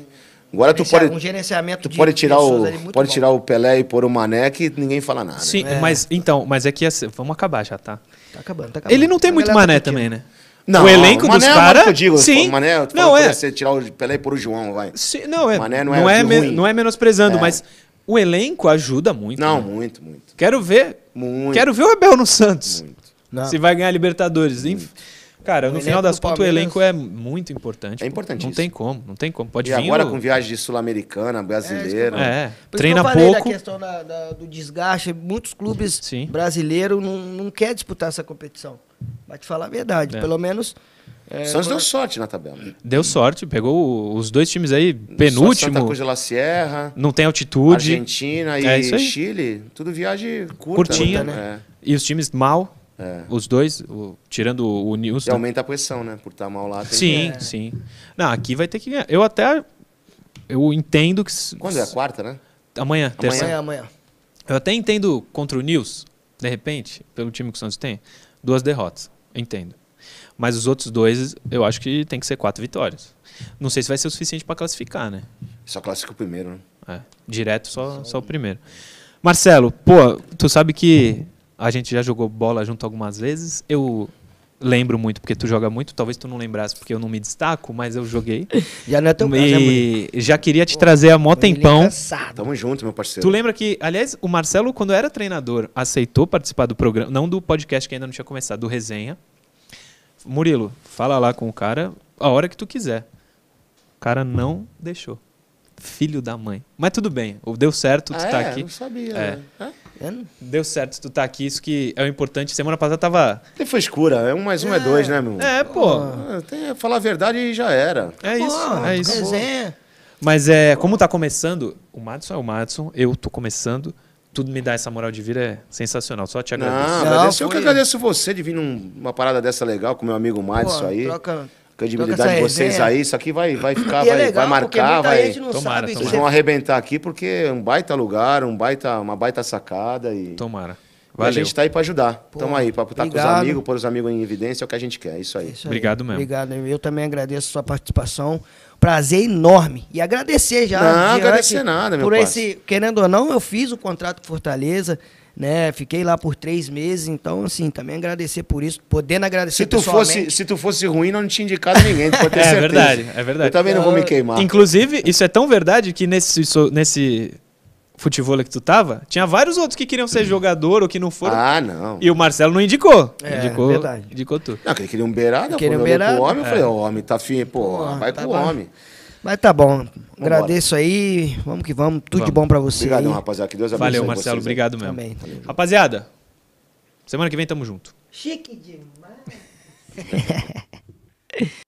Agora tu pode, um gerenciamento tu pode tirar o pode bom. tirar o Pelé e pôr o Mané que ninguém fala nada. Sim, é. mas então, mas é que ia assim, ser, vamos acabar já, tá? Tá acabando, tá acabando. Ele não tem a muito tá Mané tá também, né? Não, o elenco o Mané dos caras. É eu digo, sim. Mané, não é. Você tirar o Pelé e pôr o João, vai. Sim, não é. Mané não é. Não é, não é menosprezando, é. mas o elenco ajuda muito. Não, né? muito, muito. Quero ver. Muito. Quero ver o Abel no Santos. Muito. Não. Se vai ganhar Libertadores, muito. enfim. Cara, no final é das contas, o elenco é muito importante. É importante. Não tem como, não tem como. Pode e vir agora com viagem sul-americana, brasileira. É, é. treina eu falei pouco. Da questão da, da, do desgaste, muitos clubes (laughs) Sim. brasileiros não, não querem disputar essa competição. Vai te falar a verdade. É. Pelo menos é, o Santos agora... deu sorte na tabela. Deu sorte, pegou os dois times aí, penúltimo. Santa Cruz de la Sierra. Não tem altitude. Argentina e é Chile, tudo viagem curta. Curtinha, né? É. E os times mal. É. Os dois, o, tirando o, o Nilson. E aumenta a pressão, né? Por estar mal lá. sim, que... sim. Não, aqui vai ter que ganhar. Eu até. Eu entendo que. Quando é? A quarta, né? Amanhã, terça. Amanhã, amanhã. Eu até entendo contra o Nils, de repente, pelo time que o Santos tem, duas derrotas. Entendo. Mas os outros dois, eu acho que tem que ser quatro vitórias. Não sei se vai ser o suficiente para classificar, né? Só classifica o primeiro, né? É, direto, só, só, só o primeiro. Marcelo, pô, tu sabe que a gente já jogou bola junto algumas vezes. Eu lembro muito, porque tu joga muito. Talvez tu não lembrasse, porque eu não me destaco, mas eu joguei. (laughs) Já não é tão E caso, é já queria te Pô, trazer há mó tempão. Engraçado. Tamo junto, meu parceiro. Tu lembra que, aliás, o Marcelo, quando era treinador, aceitou participar do programa, não do podcast que ainda não tinha começado, do resenha. Murilo, fala lá com o cara a hora que tu quiser. O cara não deixou filho da mãe. Mas tudo bem, deu certo tu ah, tá é? aqui. Eu não sabia. É. Deu certo tu tá aqui, isso que é o importante. Semana passada tava. Foi escura. é um mais um é, é dois, né, meu? É, pô. Ah, tem, falar a verdade já era. É pô, isso, é isso. Mas é, como tá começando, o Madison é o Madison, eu tô começando tudo me dá essa moral de vir é sensacional. Só te agradeço. Não, Não, é eu que agradeço você de vir numa parada dessa legal com meu amigo Madison aí. Troca, credibilidade de vocês resenha. aí, isso aqui vai, vai (laughs) ficar, é vai, é legal, vai, marcar, vai. tomara, Vão arrebentar aqui porque é um baita lugar, um baita, uma baita sacada e. Tomara. Valeu. E a gente tá aí para ajudar. Estamos aí para estar com os amigos, pôr os amigos em evidência, é o que a gente quer. É isso aí. Isso aí. Obrigado mesmo. Obrigado. Eu também agradeço a sua participação. Prazer enorme. E agradecer já. Não, agradecer nada, meu Por parceiro. esse, querendo ou não, eu fiz o contrato com Fortaleza né? Fiquei lá por três meses, então, assim, também agradecer por isso, podendo agradecer se tu fosse Se tu fosse ruim, não tinha indicado ninguém, pode ter (laughs) é certeza. verdade, é verdade. Eu também não vou me queimar. Inclusive, isso é tão verdade que nesse, nesse futebol que tu tava, tinha vários outros que queriam ser jogador ou que não foram. Ah, não. E o Marcelo não indicou. É, indicou, verdade. Indicou tu. Não, ele queria um beirada, queria um beirada. pro homem, é. eu falei, o homem tá firme, pô, vai tá o homem. Mas tá bom. Vambora. Agradeço aí. Vamos que vamos. Tudo vamos. de bom para você. Obrigadão, rapaziada. Que Deus abençoe. Valeu, Marcelo. Vocês. Obrigado mesmo. Também. rapaziada, semana que vem tamo junto. Chique demais. (laughs)